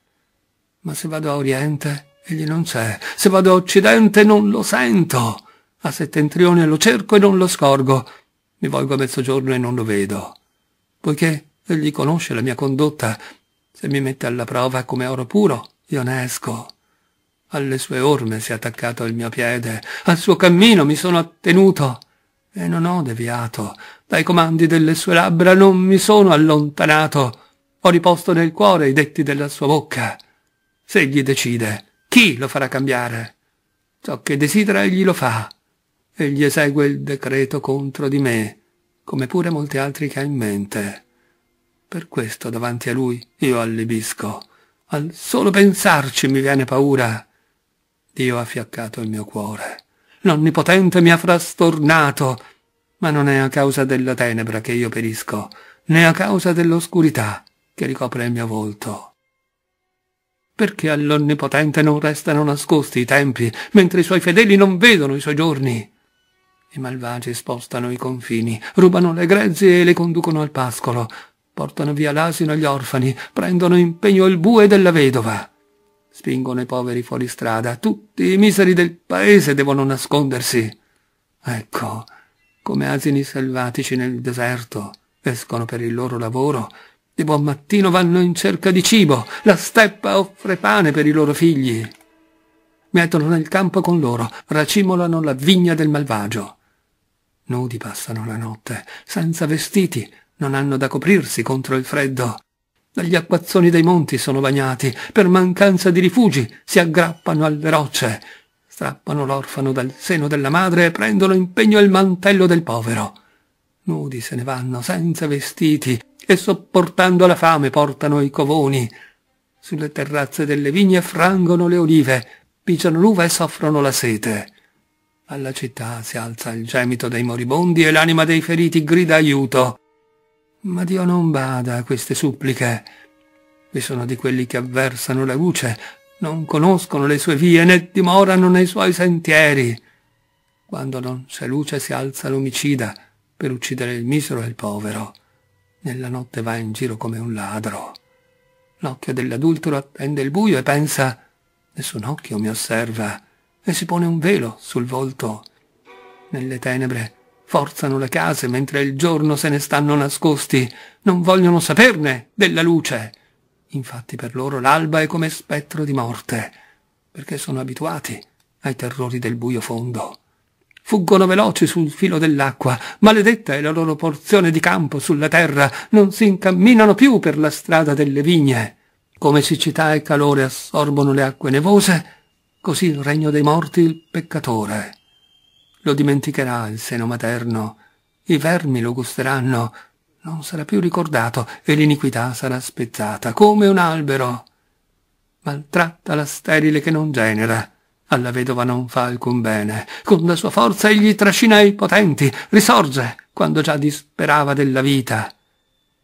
Ma se vado a Oriente, egli non c'è. Se vado a Occidente, non lo sento. A settentrione lo cerco e non lo scorgo. Mi volgo a mezzogiorno e non lo vedo. Poiché Egli conosce la mia condotta. Se mi mette alla prova come oro puro, io ne esco. Alle sue orme si è attaccato il mio piede, al suo cammino mi sono attenuto e non ho deviato. Dai comandi delle sue labbra non mi sono allontanato. Ho riposto nel cuore i detti della sua bocca. Se egli decide, chi lo farà cambiare? Ciò che desidera egli lo fa. Egli esegue il decreto contro di me, come pure molti altri che ha in mente. Per questo davanti a lui io allibisco. Al solo pensarci mi viene paura. Dio ha fiaccato il mio cuore. L'onnipotente mi ha frastornato, ma non è a causa della tenebra che io perisco, né a causa dell'oscurità che ricopre il mio volto. Perché all'onnipotente non restano nascosti i tempi, mentre i suoi fedeli non vedono i suoi giorni? I malvagi spostano i confini, rubano le grezze e le conducono al pascolo, portano via l'asino agli orfani, prendono impegno il bue della vedova. Spingono i poveri fuori strada, tutti i miseri del paese devono nascondersi. Ecco, come asini selvatici nel deserto, escono per il loro lavoro, di buon mattino vanno in cerca di cibo, la steppa offre pane per i loro figli. Mettono nel campo con loro, racimolano la vigna del malvagio. Nudi passano la notte, senza vestiti, non hanno da coprirsi contro il freddo. Dagli acquazzoni dei monti sono bagnati, per mancanza di rifugi si aggrappano alle rocce, strappano l'orfano dal seno della madre e prendono in pegno il mantello del povero. Nudi se ne vanno, senza vestiti, e sopportando la fame portano i covoni. Sulle terrazze delle vigne frangono le olive, pigiano l'uva e soffrono la sete. Alla città si alza il gemito dei moribondi e l'anima dei feriti grida aiuto. Ma Dio non bada a queste suppliche. Vi sono di quelli che avversano la luce, non conoscono le sue vie né dimorano nei suoi sentieri. Quando non c'è luce si alza l'omicida per uccidere il misero e il povero. Nella notte va in giro come un ladro. L'occhio dell'adultero attende il buio e pensa «Nessun occhio mi osserva» e si pone un velo sul volto. Nelle tenebre forzano le case mentre il giorno se ne stanno nascosti, non vogliono saperne della luce. Infatti per loro l'alba è come spettro di morte, perché sono abituati ai terrori del buio fondo. Fuggono veloci sul filo dell'acqua, maledetta è la loro porzione di campo sulla terra, non si incamminano più per la strada delle vigne. Come siccità e calore assorbono le acque nevose, così il regno dei morti il peccatore lo dimenticherà il seno materno, i vermi lo gusteranno, non sarà più ricordato e l'iniquità sarà spezzata come un albero. Maltratta la sterile che non genera, alla vedova non fa alcun bene. Con la sua forza egli trascina i potenti, risorge quando già disperava della vita.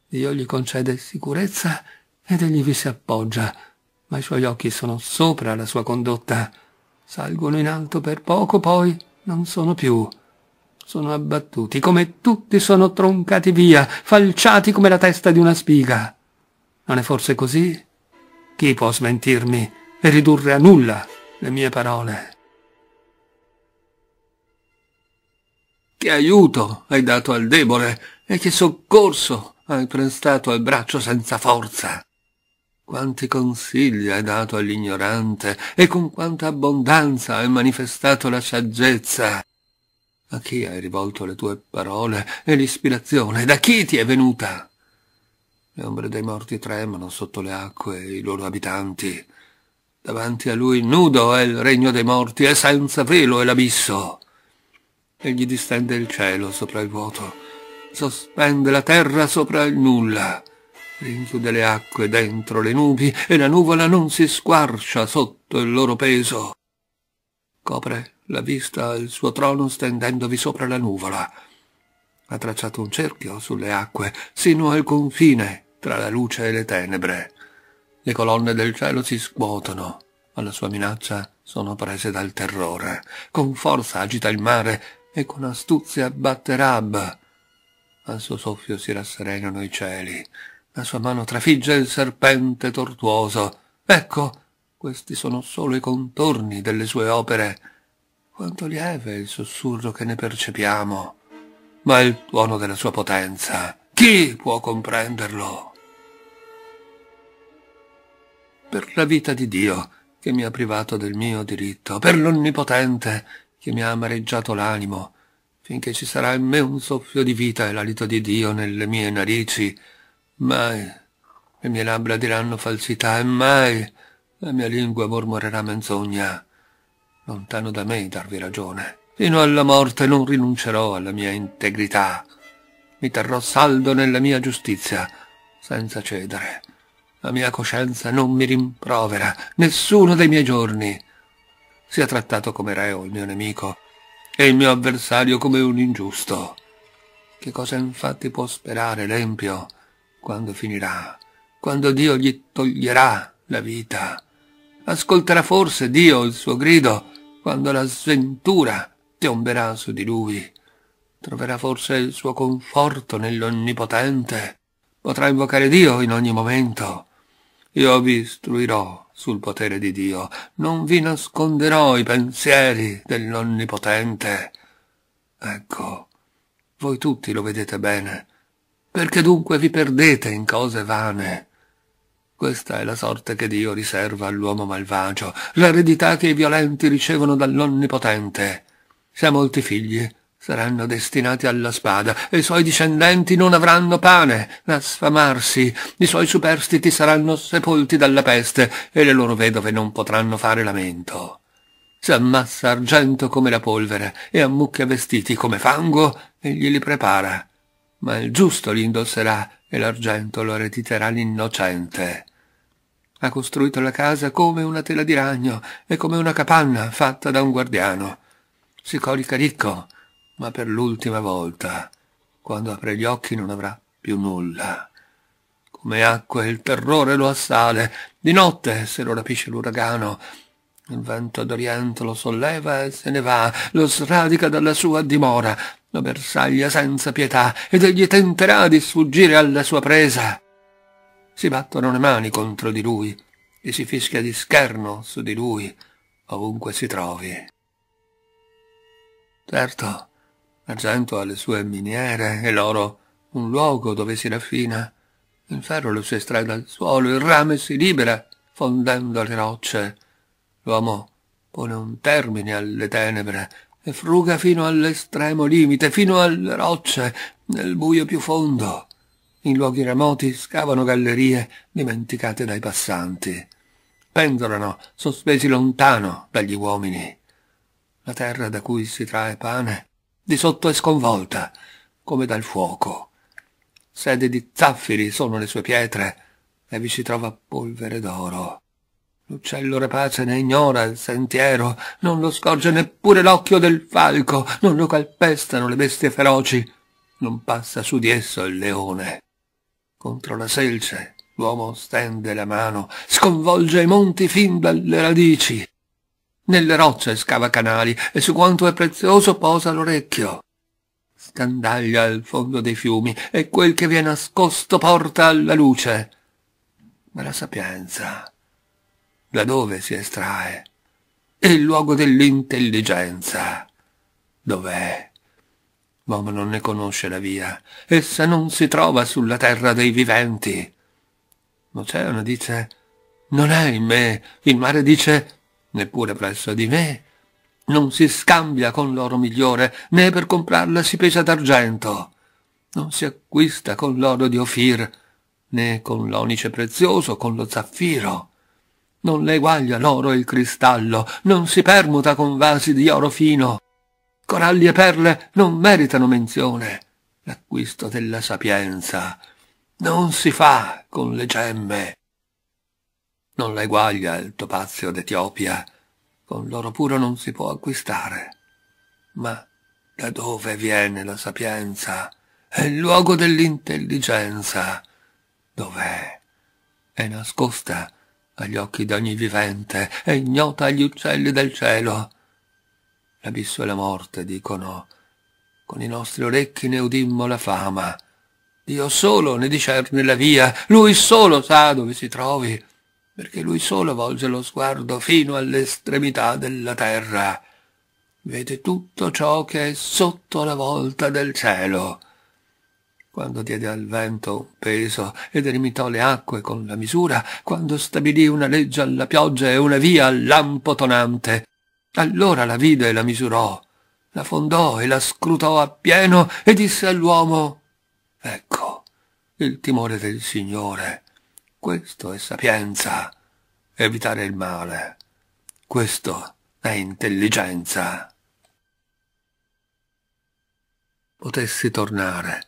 Dio gli concede sicurezza ed egli vi si appoggia, ma i suoi occhi sono sopra la sua condotta. Salgono in alto per poco, poi non sono più. Sono abbattuti, come tutti sono troncati via, falciati come la testa di una spiga. Non è forse così? Chi può smentirmi e ridurre a nulla le mie parole? Che aiuto hai dato al debole e che soccorso hai prestato al braccio senza forza? Quanti consigli hai dato all'ignorante e con quanta abbondanza hai manifestato la saggezza. A chi hai rivolto le tue parole e l'ispirazione? Da chi ti è venuta? Le ombre dei morti tremano sotto le acque e i loro abitanti. Davanti a lui nudo è il regno dei morti e senza velo è l'abisso. Egli distende il cielo sopra il vuoto, sospende la terra sopra il nulla rinchiude le acque dentro le nubi e la nuvola non si squarcia sotto il loro peso. Copre la vista al suo trono stendendovi sopra la nuvola. Ha tracciato un cerchio sulle acque sino al confine tra la luce e le tenebre. Le colonne del cielo si scuotono. Alla sua minaccia sono prese dal terrore. Con forza agita il mare e con astuzia batte Rab. Al suo soffio si rasserenano i cieli. La sua mano trafigge il serpente tortuoso. Ecco, questi sono solo i contorni delle sue opere. Quanto lieve il sussurro che ne percepiamo, ma il tuono della sua potenza. Chi può comprenderlo? Per la vita di Dio, che mi ha privato del mio diritto, per l'Onnipotente, che mi ha amareggiato l'animo, finché ci sarà in me un soffio di vita e l'alito di Dio nelle mie narici, mai le mie labbra diranno falsità e mai la mia lingua mormorerà menzogna. Lontano da me darvi ragione. Fino alla morte non rinuncerò alla mia integrità. Mi terrò saldo nella mia giustizia, senza cedere. La mia coscienza non mi rimprovera, nessuno dei miei giorni. Sia trattato come reo il mio nemico e il mio avversario come un ingiusto. Che cosa infatti può sperare l'empio? quando finirà, quando Dio gli toglierà la vita. Ascolterà forse Dio il suo grido quando la sventura piomberà su di lui. Troverà forse il suo conforto nell'Onnipotente. Potrà invocare Dio in ogni momento. Io vi istruirò sul potere di Dio, non vi nasconderò i pensieri dell'Onnipotente. Ecco, voi tutti lo vedete bene, perché dunque vi perdete in cose vane? Questa è la sorte che Dio riserva all'uomo malvagio, l'eredità che i violenti ricevono dall'Onnipotente. Se ha molti figli, saranno destinati alla spada, e i suoi discendenti non avranno pane da sfamarsi, i suoi superstiti saranno sepolti dalla peste, e le loro vedove non potranno fare lamento. Se ammassa argento come la polvere, e ammucchia vestiti come fango, egli li prepara ma il giusto li indosserà e l'argento lo erediterà l'innocente. Ha costruito la casa come una tela di ragno e come una capanna fatta da un guardiano. Si corica ricco, ma per l'ultima volta, quando apre gli occhi non avrà più nulla. Come acqua il terrore lo assale, di notte se lo rapisce l'uragano, il vento d'Oriente lo solleva e se ne va, lo sradica dalla sua dimora, lo bersaglia senza pietà, ed egli tenterà di sfuggire alla sua presa. Si battono le mani contro di lui, e si fischia di scherno su di lui, ovunque si trovi. Certo, l'argento ha le sue miniere e l'oro un luogo dove si raffina. Il ferro lo si estrae al suolo, il rame si libera, fondendo le rocce, L'uomo pone un termine alle tenebre e fruga fino all'estremo limite, fino alle rocce, nel buio più fondo. In luoghi remoti scavano gallerie dimenticate dai passanti. Pendolano, sospesi lontano dagli uomini. La terra da cui si trae pane di sotto è sconvolta, come dal fuoco. Sede di zaffiri sono le sue pietre, e vi si trova polvere d'oro. L'uccello rapace ne ignora il sentiero, non lo scorge neppure l'occhio del falco, non lo calpestano le bestie feroci, non passa su di esso il leone. Contro la selce l'uomo stende la mano, sconvolge i monti fin dalle radici. Nelle rocce scava canali e su quanto è prezioso posa l'orecchio. Scandaglia al fondo dei fiumi e quel che vi è nascosto porta alla luce. Ma la sapienza da dove si estrae, e il luogo dell'intelligenza. Dov'è? L'uomo non ne conosce la via, essa non si trova sulla terra dei viventi. L'oceano dice, non è in me, il mare dice, neppure presso di me. Non si scambia con l'oro migliore, né per comprarla si pesa d'argento. Non si acquista con l'oro di Ofir, né con l'onice prezioso, con lo zaffiro non le eguaglia l'oro e il cristallo, non si permuta con vasi di oro fino. Coralli e perle non meritano menzione, l'acquisto della sapienza non si fa con le gemme. Non le eguaglia il topazio d'Etiopia, con l'oro puro non si può acquistare. Ma da dove viene la sapienza? È il luogo dell'intelligenza. Dov'è? È nascosta agli occhi di ogni vivente, e ignota agli uccelli del cielo. L'abisso e la morte dicono, con i nostri orecchi ne udimmo la fama. Dio solo ne discerne la via, lui solo sa dove si trovi, perché lui solo volge lo sguardo fino all'estremità della terra. Vede tutto ciò che è sotto la volta del cielo quando diede al vento un peso e delimitò le acque con la misura, quando stabilì una legge alla pioggia e una via al lampo tonante. Allora la vide e la misurò, la fondò e la scrutò appieno e disse all'uomo «Ecco, il timore del Signore, questo è sapienza, evitare il male, questo è intelligenza». Potessi tornare,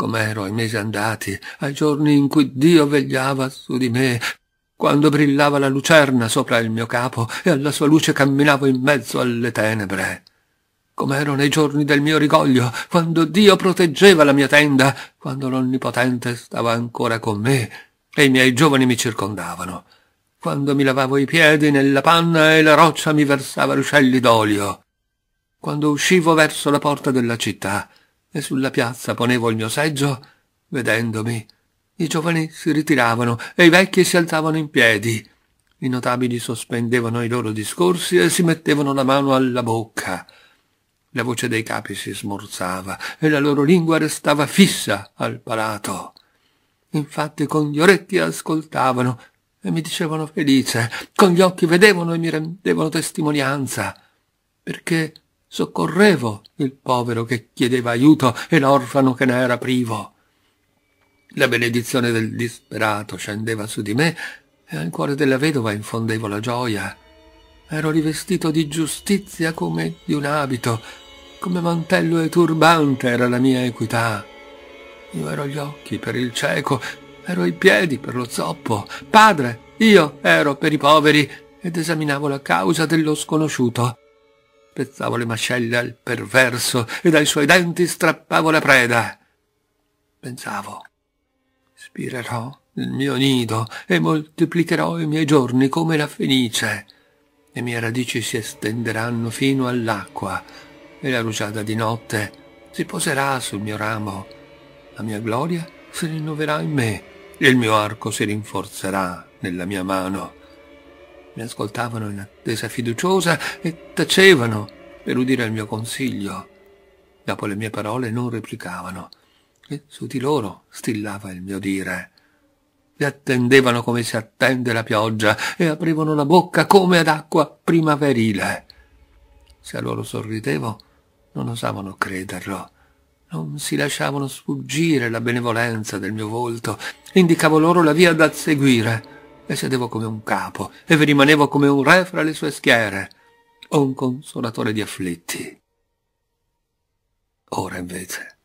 com'ero ai mesi andati, ai giorni in cui Dio vegliava su di me, quando brillava la lucerna sopra il mio capo e alla sua luce camminavo in mezzo alle tenebre com'ero nei giorni del mio rigoglio, quando Dio proteggeva la mia tenda, quando l'Onnipotente stava ancora con me e i miei giovani mi circondavano, quando mi lavavo i piedi nella panna e la roccia mi versava ruscelli d'olio, quando uscivo verso la porta della città e sulla piazza ponevo il mio seggio, vedendomi, i giovani si ritiravano e i vecchi si alzavano in piedi. I notabili sospendevano i loro discorsi e si mettevano la mano alla bocca. La voce dei capi si smorzava e la loro lingua restava fissa al palato. Infatti con gli orecchi ascoltavano e mi dicevano felice, con gli occhi vedevano e mi rendevano testimonianza, perché soccorrevo il povero che chiedeva aiuto e l'orfano che ne era privo. La benedizione del disperato scendeva su di me e al cuore della vedova infondevo la gioia. Ero rivestito di giustizia come di un abito, come mantello e turbante era la mia equità. Io ero gli occhi per il cieco, ero i piedi per lo zoppo. Padre, io ero per i poveri ed esaminavo la causa dello sconosciuto. Pezzavo le mascelle al perverso e dai suoi denti strappavo la preda. Pensavo, spirerò il mio nido e moltiplicherò i miei giorni come la fenice. Le mie radici si estenderanno fino all'acqua e la rugiada di notte si poserà sul mio ramo. La mia gloria si rinnoverà in me e il mio arco si rinforzerà nella mia mano. Mi ascoltavano in attesa fiduciosa e tacevano per udire il mio consiglio. Dopo le mie parole non replicavano e su di loro stillava il mio dire. Li attendevano come si attende la pioggia e aprivano la bocca come ad acqua primaverile. Se a loro sorridevo, non osavano crederlo. Non si lasciavano sfuggire la benevolenza del mio volto. Indicavo loro la via da seguire e sedevo come un capo e vi rimanevo come un re fra le sue schiere o un consolatore di afflitti. Ora invece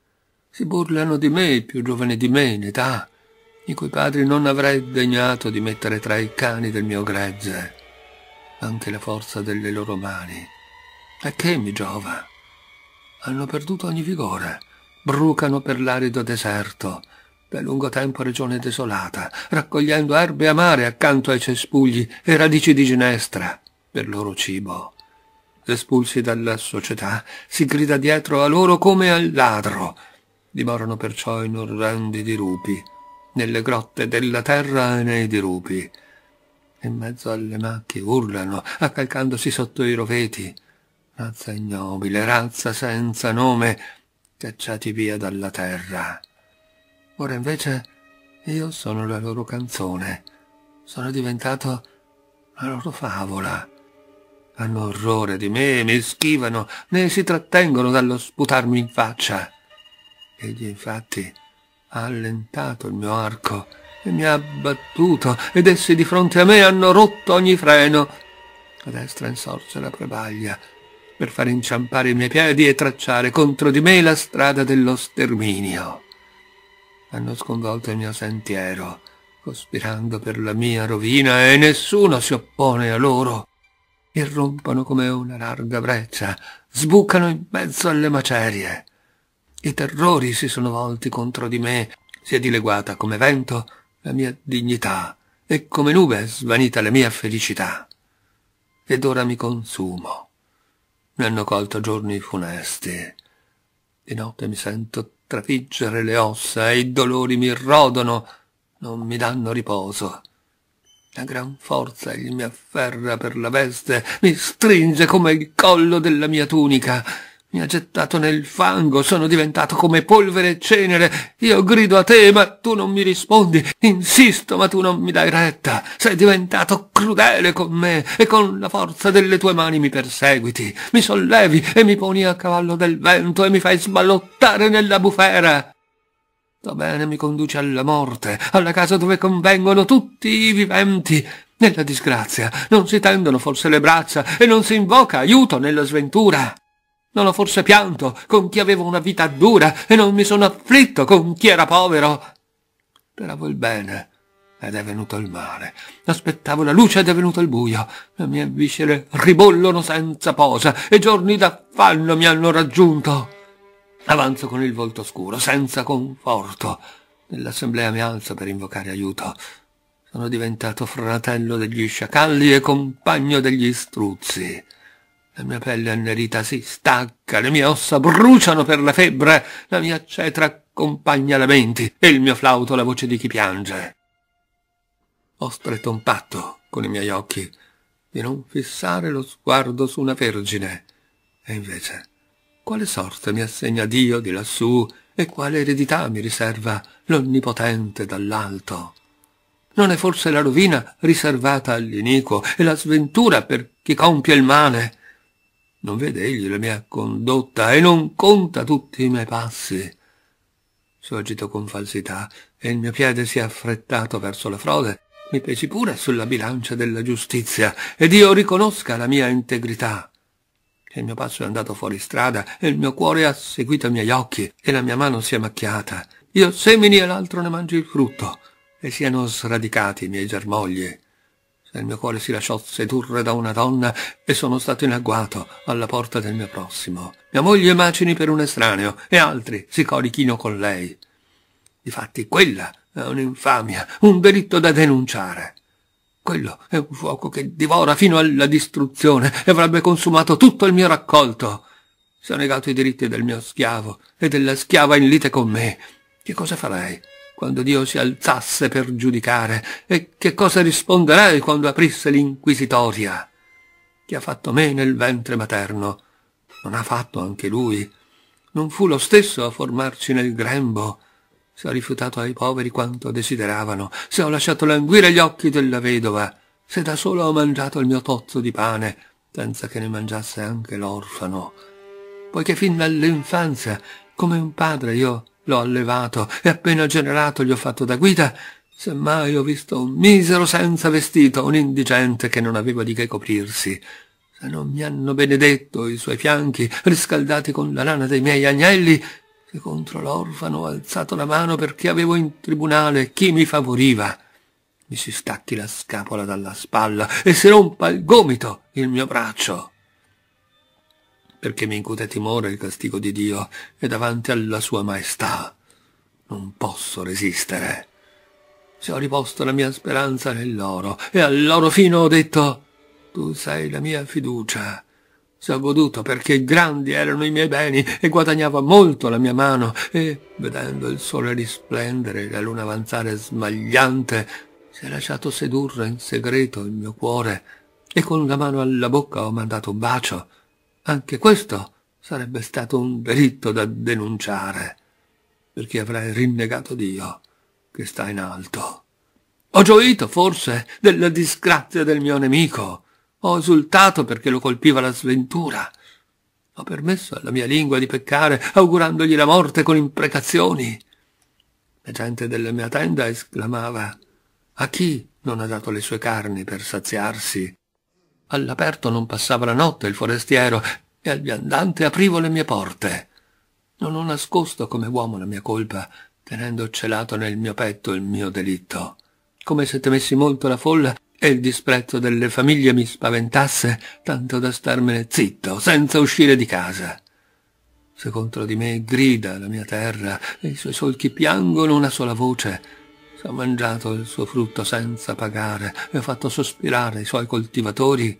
si burlano di me, più giovani di me in età, i cui padri non avrei degnato di mettere tra i cani del mio gregge anche la forza delle loro mani. E che mi giova? Hanno perduto ogni vigore, brucano per l'arido deserto, per lungo tempo regione desolata, raccogliendo erbe amare accanto ai cespugli e radici di ginestra per loro cibo. Espulsi dalla società, si grida dietro a loro come al ladro. Dimorano perciò in orrendi dirupi, nelle grotte della terra e nei dirupi. In mezzo alle macchie urlano, accalcandosi sotto i roveti. Razza ignobile, razza senza nome, cacciati via dalla terra. Ora invece io sono la loro canzone, sono diventato la loro favola. Hanno orrore di me, mi schivano, ne si trattengono dallo sputarmi in faccia. Egli infatti ha allentato il mio arco e mi ha abbattuto ed essi di fronte a me hanno rotto ogni freno. A destra insorse la prebaglia per far inciampare i miei piedi e tracciare contro di me la strada dello sterminio hanno sconvolto il mio sentiero, cospirando per la mia rovina, e nessuno si oppone a loro. Irrompono come una larga breccia, sbucano in mezzo alle macerie. I terrori si sono volti contro di me, si è dileguata come vento la mia dignità, e come nube è svanita la mia felicità. Ed ora mi consumo. Mi hanno colto giorni funesti. Di notte mi sento trafiggere le ossa e i dolori mi rodono, non mi danno riposo. La gran forza gli mi afferra per la veste, mi stringe come il collo della mia tunica. Mi ha gettato nel fango, sono diventato come polvere e cenere. Io grido a te, ma tu non mi rispondi. Insisto, ma tu non mi dai retta. Sei diventato crudele con me e con la forza delle tue mani mi perseguiti. Mi sollevi e mi poni a cavallo del vento e mi fai sballottare nella bufera. Va bene, mi conduci alla morte, alla casa dove convengono tutti i viventi. Nella disgrazia non si tendono forse le braccia e non si invoca aiuto nella sventura. Non ho forse pianto con chi aveva una vita dura e non mi sono afflitto con chi era povero. Speravo il bene ed è venuto il male. Aspettavo la luce ed è venuto il buio. Le mie viscere ribollono senza posa e giorni d'affanno mi hanno raggiunto. Avanzo con il volto scuro, senza conforto. Nell'assemblea mi alzo per invocare aiuto. Sono diventato fratello degli sciacalli e compagno degli struzzi. La mia pelle annerita si stacca, le mie ossa bruciano per la febbre, la mia cetra accompagna lamenti e il mio flauto la voce di chi piange. Ho stretto un patto con i miei occhi di non fissare lo sguardo su una vergine. E invece, quale sorte mi assegna Dio di lassù e quale eredità mi riserva l'Onnipotente dall'alto? Non è forse la rovina riservata all'iniquo e la sventura per chi compie il male? non vede egli la mia condotta e non conta tutti i miei passi. S'agitò con falsità e il mio piede si è affrettato verso la frode. Mi pesi pure sulla bilancia della giustizia ed io riconosca la mia integrità. il mio passo è andato fuori strada e il mio cuore ha seguito i miei occhi e la mia mano si è macchiata. Io semini e l'altro ne mangi il frutto e siano sradicati i miei germogli nel mio cuore si lasciò sedurre da una donna e sono stato in agguato alla porta del mio prossimo. Mia moglie macini per un estraneo e altri si corichino con lei. Difatti quella è un'infamia, un delitto da denunciare. Quello è un fuoco che divora fino alla distruzione e avrebbe consumato tutto il mio raccolto. Si è negato i diritti del mio schiavo e della schiava in lite con me. Che cosa farei? quando Dio si alzasse per giudicare? E che cosa risponderai quando aprisse l'inquisitoria? Chi ha fatto me nel ventre materno? Non ha fatto anche lui? Non fu lo stesso a formarci nel grembo? Se ho rifiutato ai poveri quanto desideravano, se ho lasciato languire gli occhi della vedova, se da solo ho mangiato il mio tozzo di pane, senza che ne mangiasse anche l'orfano, poiché fin dall'infanzia, come un padre, io L'ho allevato e appena generato gli ho fatto da guida. Semmai ho visto un misero senza vestito, un indigente che non aveva di che coprirsi. Se non mi hanno benedetto i suoi fianchi, riscaldati con la lana dei miei agnelli, se contro l'orfano ho alzato la mano perché avevo in tribunale chi mi favoriva. Mi si stacchi la scapola dalla spalla e si rompa il gomito il mio braccio perché mi incute timore il castigo di Dio e davanti alla sua maestà non posso resistere. Se ho riposto la mia speranza nell'oro e all'oro fino ho detto tu sei la mia fiducia. Se ho goduto perché grandi erano i miei beni e guadagnava molto la mia mano e, vedendo il sole risplendere e la luna avanzare smagliante, si è lasciato sedurre in segreto il mio cuore e con la mano alla bocca ho mandato un bacio anche questo sarebbe stato un delitto da denunciare per chi avrebbe rinnegato Dio che sta in alto. Ho gioito forse della disgrazia del mio nemico, ho esultato perché lo colpiva la sventura, ho permesso alla mia lingua di peccare augurandogli la morte con imprecazioni. La gente della mia tenda esclamava, a chi non ha dato le sue carni per saziarsi All'aperto non passava la notte il forestiero e al viandante aprivo le mie porte. Non ho nascosto come uomo la mia colpa, tenendo celato nel mio petto il mio delitto. Come se temessi molto la folla e il disprezzo delle famiglie mi spaventasse, tanto da starmene zitto, senza uscire di casa. Se contro di me grida la mia terra e i suoi solchi piangono una sola voce, che ha mangiato il suo frutto senza pagare e ha fatto sospirare i suoi coltivatori,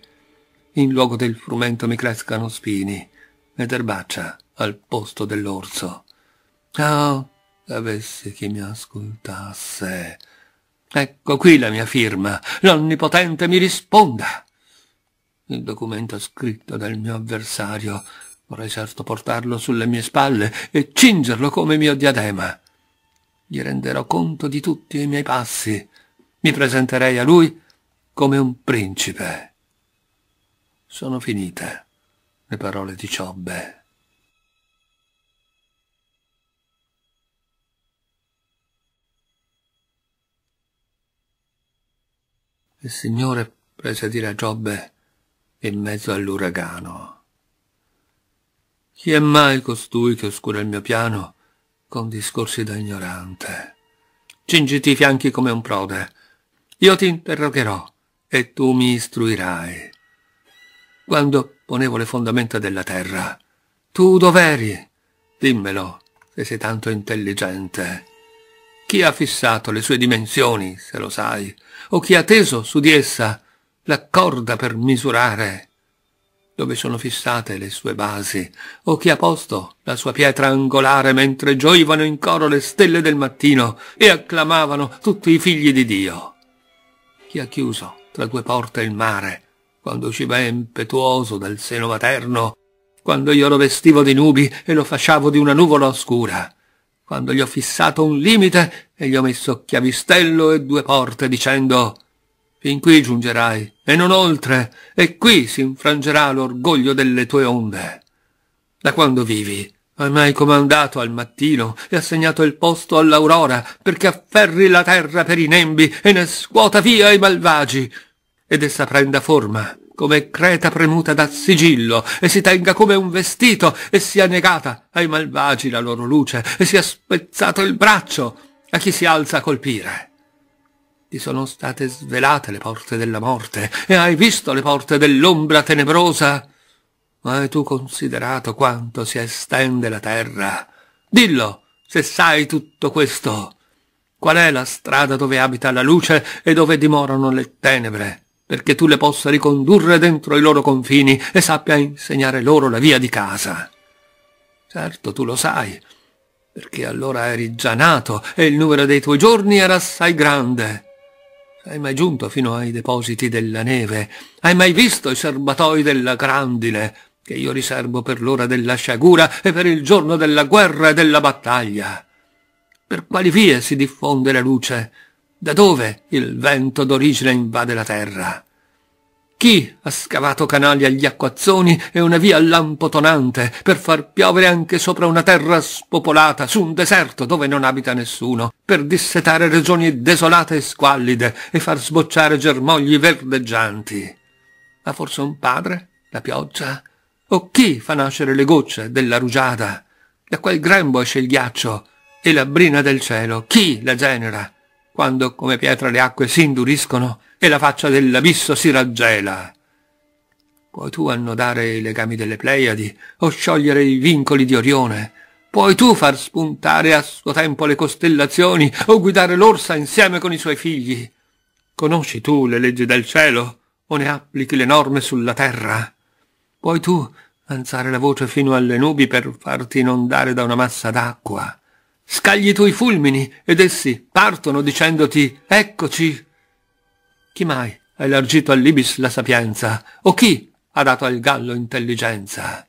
in luogo del frumento mi crescano spini ed erbaccia al posto dell'orso. Oh, avessi chi mi ascoltasse. Ecco qui la mia firma. L'onnipotente mi risponda. Il documento scritto dal mio avversario vorrei certo portarlo sulle mie spalle e cingerlo come mio diadema gli renderò conto di tutti i miei passi, mi presenterei a lui come un principe. Sono finite le parole di Ciobbe. Il Signore prese a dire a Giobbe in mezzo all'uragano. Chi è mai costui che oscura il mio piano con discorsi da ignorante. Cingiti i fianchi come un prode. Io ti interrogherò e tu mi istruirai. Quando ponevo le fondamenta della terra, tu dov'eri? Dimmelo, se sei tanto intelligente. Chi ha fissato le sue dimensioni, se lo sai, o chi ha teso su di essa la corda per misurare? dove sono fissate le sue basi, o chi ha posto la sua pietra angolare mentre gioivano in coro le stelle del mattino e acclamavano tutti i figli di Dio. Chi ha chiuso tra due porte il mare, quando usciva impetuoso dal seno materno, quando io lo vestivo di nubi e lo fasciavo di una nuvola oscura, quando gli ho fissato un limite e gli ho messo chiavistello e due porte dicendo fin qui giungerai, e non oltre, e qui si infrangerà l'orgoglio delle tue onde. Da quando vivi, hai mai comandato al mattino e assegnato il posto all'aurora, perché afferri la terra per i nembi e ne scuota via i malvagi, ed essa prenda forma, come creta premuta da sigillo, e si tenga come un vestito, e sia negata ai malvagi la loro luce, e sia spezzato il braccio a chi si alza a colpire ti sono state svelate le porte della morte e hai visto le porte dell'ombra tenebrosa. Ma hai tu considerato quanto si estende la terra? Dillo, se sai tutto questo. Qual è la strada dove abita la luce e dove dimorano le tenebre? perché tu le possa ricondurre dentro i loro confini e sappia insegnare loro la via di casa. Certo, tu lo sai, perché allora eri già nato e il numero dei tuoi giorni era assai grande. Hai mai giunto fino ai depositi della neve? Hai mai visto i serbatoi della grandine, che io riservo per l'ora della sciagura e per il giorno della guerra e della battaglia? Per quali vie si diffonde la luce? Da dove il vento d'origine invade la terra? Chi ha scavato canali agli acquazzoni e una via lampotonante per far piovere anche sopra una terra spopolata, su un deserto dove non abita nessuno, per dissetare regioni desolate e squallide e far sbocciare germogli verdeggianti? Ha forse un padre, la pioggia? O chi fa nascere le gocce della rugiada? Da quel grembo esce il ghiaccio e la brina del cielo. Chi la genera? quando come pietra le acque si induriscono e la faccia dell'abisso si raggela. Puoi tu annodare i legami delle Pleiadi o sciogliere i vincoli di Orione, puoi tu far spuntare a suo tempo le costellazioni o guidare l'orsa insieme con i suoi figli. Conosci tu le leggi del cielo o ne applichi le norme sulla terra? Puoi tu alzare la voce fino alle nubi per farti inondare da una massa d'acqua? Scagli tu i fulmini ed essi partono dicendoti eccoci. Chi mai ha elargito all'ibis la sapienza o chi ha dato al gallo intelligenza?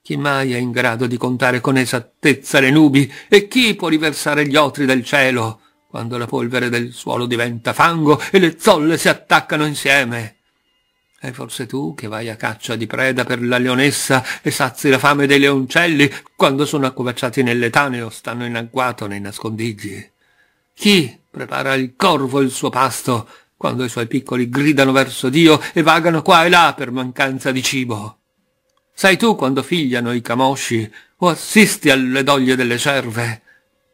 Chi mai è in grado di contare con esattezza le nubi e chi può riversare gli otri del cielo quando la polvere del suolo diventa fango e le zolle si attaccano insieme? E eh, forse tu che vai a caccia di preda per la leonessa e sazi la fame dei leoncelli quando sono accovacciati nelle tane o stanno in agguato nei nascondigli. Chi prepara il corvo il suo pasto quando i suoi piccoli gridano verso Dio e vagano qua e là per mancanza di cibo? Sai tu quando figliano i camosci o assisti alle doglie delle cerve?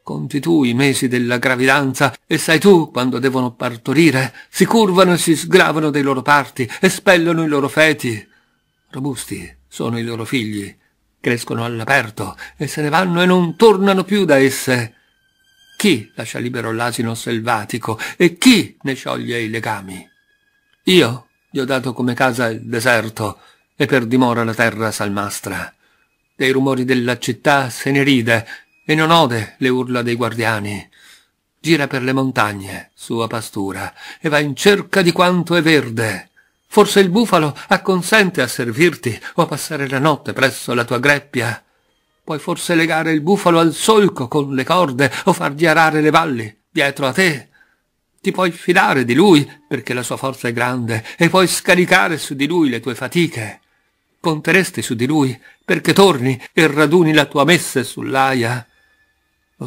Conti tu i mesi della gravidanza e sai tu quando devono partorire, si curvano e si sgravano dei loro parti, espellono i loro feti. Robusti sono i loro figli, crescono all'aperto e se ne vanno e non tornano più da esse. Chi lascia libero l'asino selvatico e chi ne scioglie i legami? Io gli ho dato come casa il deserto e per dimora la terra salmastra. Dei rumori della città se ne ride e non ode le urla dei guardiani. Gira per le montagne, sua pastura, e va in cerca di quanto è verde. Forse il bufalo acconsente a servirti o a passare la notte presso la tua greppia. Puoi forse legare il bufalo al solco con le corde o fargli arare le valli dietro a te. Ti puoi fidare di lui perché la sua forza è grande e puoi scaricare su di lui le tue fatiche. Conteresti su di lui perché torni e raduni la tua messe sull'aia.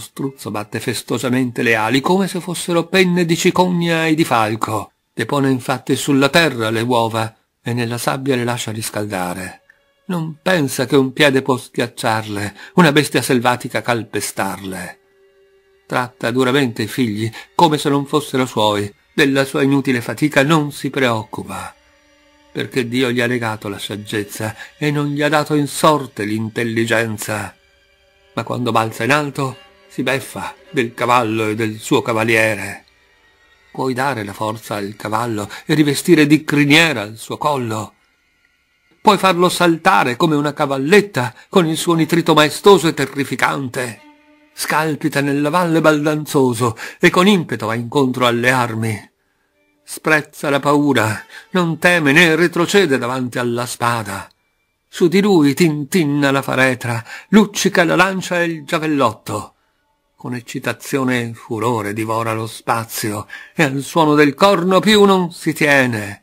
Lo struzzo batte festosamente le ali come se fossero penne di cicogna e di falco. Depone infatti sulla terra le uova e nella sabbia le lascia riscaldare. Non pensa che un piede può schiacciarle, una bestia selvatica calpestarle. Tratta duramente i figli come se non fossero suoi, della sua inutile fatica non si preoccupa, perché Dio gli ha legato la saggezza e non gli ha dato in sorte l'intelligenza. Ma quando balza in alto si beffa del cavallo e del suo cavaliere. Puoi dare la forza al cavallo e rivestire di criniera il suo collo. Puoi farlo saltare come una cavalletta con il suo nitrito maestoso e terrificante. Scalpita nella valle baldanzoso e con impeto va incontro alle armi. Sprezza la paura, non teme né retrocede davanti alla spada. Su di lui tintinna la faretra, luccica la lancia e il giavellotto con eccitazione e furore divora lo spazio, e al suono del corno più non si tiene.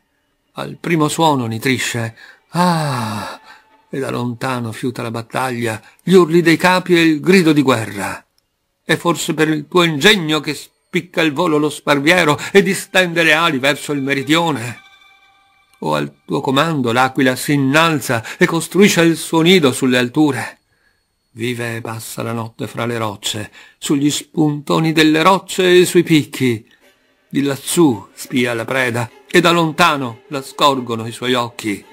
Al primo suono nitrisce, ah! E da lontano fiuta la battaglia, gli urli dei capi e il grido di guerra. E forse per il tuo ingegno che spicca il volo lo sparviero e distende le ali verso il meridione o al tuo comando l'aquila si innalza e costruisce il suo nido sulle alture. Vive e passa la notte fra le rocce, sugli spuntoni delle rocce e sui picchi. Di lassù spia la preda e da lontano la scorgono i suoi occhi.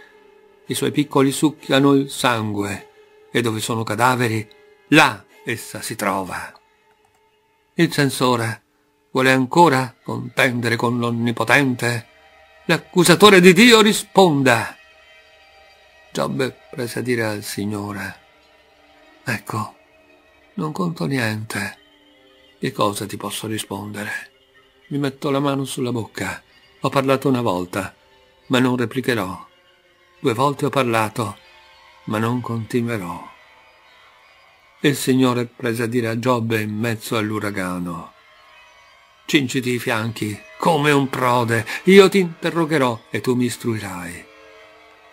I suoi piccoli succhiano il sangue e dove sono cadaveri, là essa si trova. Il censore vuole ancora contendere con l'Onnipotente? L'accusatore di Dio risponda. Giobbe prese a dire al Signore Ecco, non conto niente. Che cosa ti posso rispondere? Mi metto la mano sulla bocca. Ho parlato una volta, ma non replicherò. Due volte ho parlato, ma non continuerò. Il Signore prese a dire a Giobbe in mezzo all'uragano. Cinciti i fianchi, come un prode, io ti interrogherò e tu mi istruirai.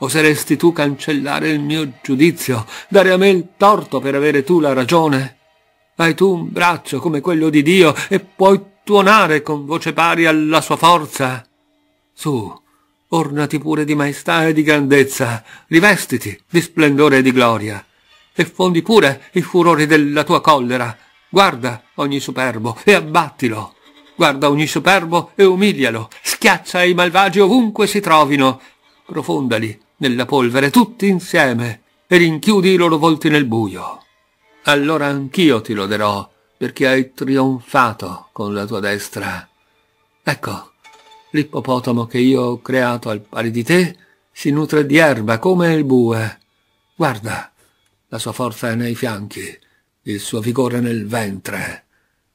Oseresti tu cancellare il mio giudizio, dare a me il torto per avere tu la ragione? Hai tu un braccio come quello di Dio e puoi tuonare con voce pari alla sua forza? Su, ornati pure di maestà e di grandezza, rivestiti di splendore e di gloria, e fondi pure i furori della tua collera. Guarda ogni superbo e abbattilo. Guarda ogni superbo e umilialo. Schiaccia i malvagi ovunque si trovino. Profondali nella polvere, tutti insieme, e rinchiudi i loro volti nel buio. Allora anch'io ti loderò, perché hai trionfato con la tua destra. Ecco, l'ippopotamo che io ho creato al pari di te si nutre di erba come il bue. Guarda, la sua forza è nei fianchi, il suo vigore nel ventre.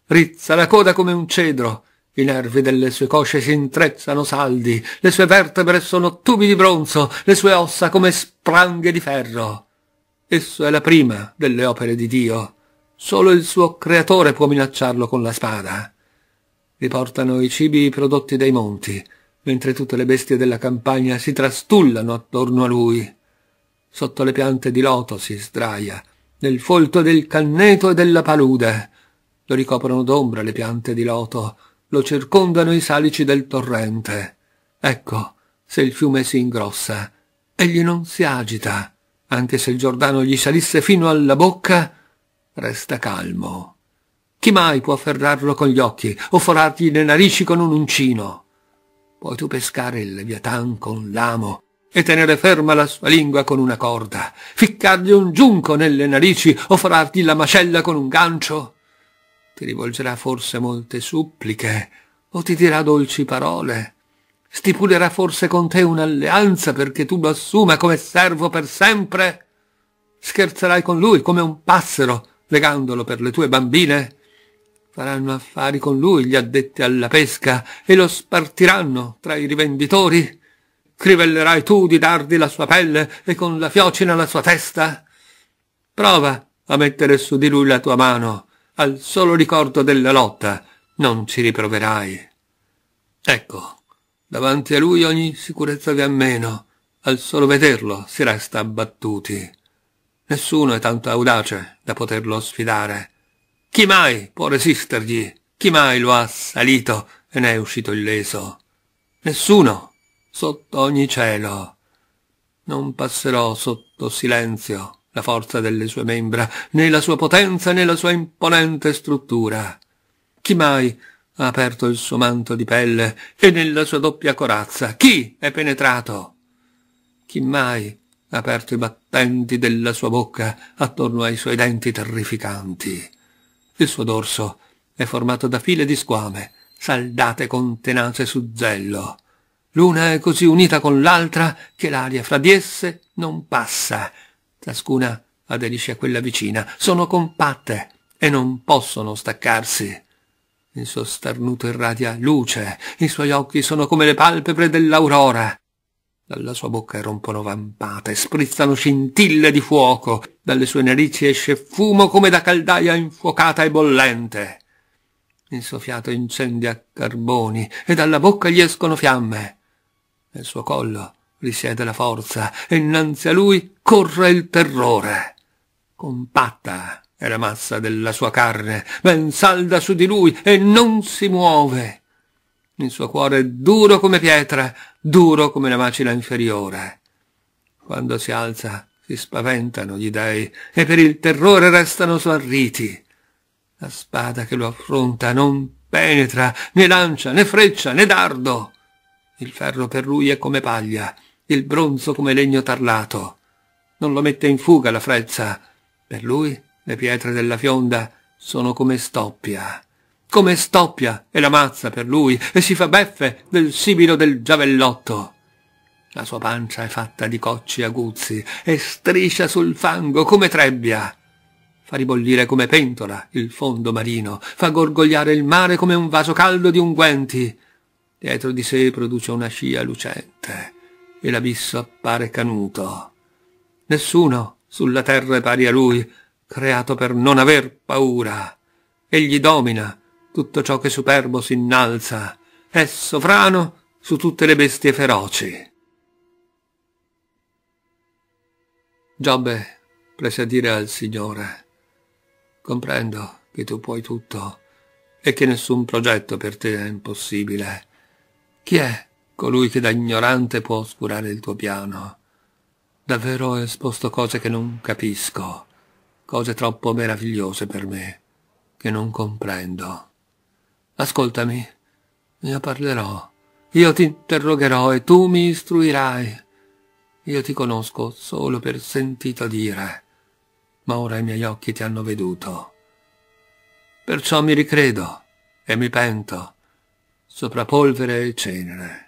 Rizza la coda come un cedro i nervi delle sue cosce si intrezzano saldi, le sue vertebre sono tubi di bronzo, le sue ossa come spranghe di ferro. Esso è la prima delle opere di Dio. Solo il suo creatore può minacciarlo con la spada. Riportano i cibi prodotti dei monti, mentre tutte le bestie della campagna si trastullano attorno a lui. Sotto le piante di loto si sdraia, nel folto del canneto e della palude. Lo ricoprono d'ombra le piante di loto, lo circondano i salici del torrente. Ecco, se il fiume si ingrossa, egli non si agita, anche se il Giordano gli salisse fino alla bocca, resta calmo. Chi mai può afferrarlo con gli occhi o forargli le narici con un uncino? Puoi tu pescare il leviatan con l'amo e tenere ferma la sua lingua con una corda, ficcargli un giunco nelle narici o forargli la macella con un gancio? ti rivolgerà forse molte suppliche, o ti dirà dolci parole, stipulerà forse con te un'alleanza perché tu lo assuma come servo per sempre? Scherzerai con lui come un passero, legandolo per le tue bambine? Faranno affari con lui gli addetti alla pesca e lo spartiranno tra i rivenditori? Crivellerai tu di dardi la sua pelle e con la fiocina la sua testa? Prova a mettere su di lui la tua mano al solo ricordo della lotta non ci riproverai. Ecco, davanti a lui ogni sicurezza vi meno, al solo vederlo si resta abbattuti. Nessuno è tanto audace da poterlo sfidare. Chi mai può resistergli? Chi mai lo ha assalito e ne è uscito illeso? Nessuno, sotto ogni cielo. Non passerò sotto silenzio la forza delle sue membra, né la sua potenza né la sua imponente struttura. Chi mai ha aperto il suo manto di pelle e nella sua doppia corazza? Chi è penetrato? Chi mai ha aperto i battenti della sua bocca attorno ai suoi denti terrificanti? Il suo dorso è formato da file di squame, saldate con tenace suzzello. L'una è così unita con l'altra che l'aria fra di esse non passa Ciascuna aderisce a quella vicina. Sono compatte e non possono staccarsi. Il suo starnuto irradia luce, i suoi occhi sono come le palpebre dell'aurora. Dalla sua bocca rompono vampate, sprizzano scintille di fuoco, dalle sue narici esce fumo come da caldaia infuocata e bollente. Il suo fiato incendia carboni e dalla bocca gli escono fiamme. Nel suo collo risiede la forza, e innanzi a lui corre il terrore. Compatta è la massa della sua carne, ben salda su di lui e non si muove. Il suo cuore è duro come pietra, duro come la macina inferiore. Quando si alza si spaventano gli dei e per il terrore restano smarriti. La spada che lo affronta non penetra né lancia né freccia né dardo. Il ferro per lui è come paglia, il bronzo come legno tarlato. Non lo mette in fuga la frezza. Per lui le pietre della fionda sono come stoppia. Come stoppia è la mazza per lui e si fa beffe del sibilo del giavellotto. La sua pancia è fatta di cocci aguzzi e striscia sul fango come trebbia. Fa ribollire come pentola il fondo marino, fa gorgogliare il mare come un vaso caldo di unguenti. Dietro di sé produce una scia lucente e l'abisso appare canuto. Nessuno sulla terra è pari a lui, creato per non aver paura. Egli domina tutto ciò che superbo si innalza, è sovrano su tutte le bestie feroci. Giobbe prese a dire al Signore, comprendo che tu puoi tutto e che nessun progetto per te è impossibile. Chi è colui che da ignorante può oscurare il tuo piano. Davvero ho esposto cose che non capisco, cose troppo meravigliose per me, che non comprendo. Ascoltami, io parlerò, io ti interrogherò e tu mi istruirai. Io ti conosco solo per sentito dire, ma ora i miei occhi ti hanno veduto. Perciò mi ricredo e mi pento, sopra polvere e cenere.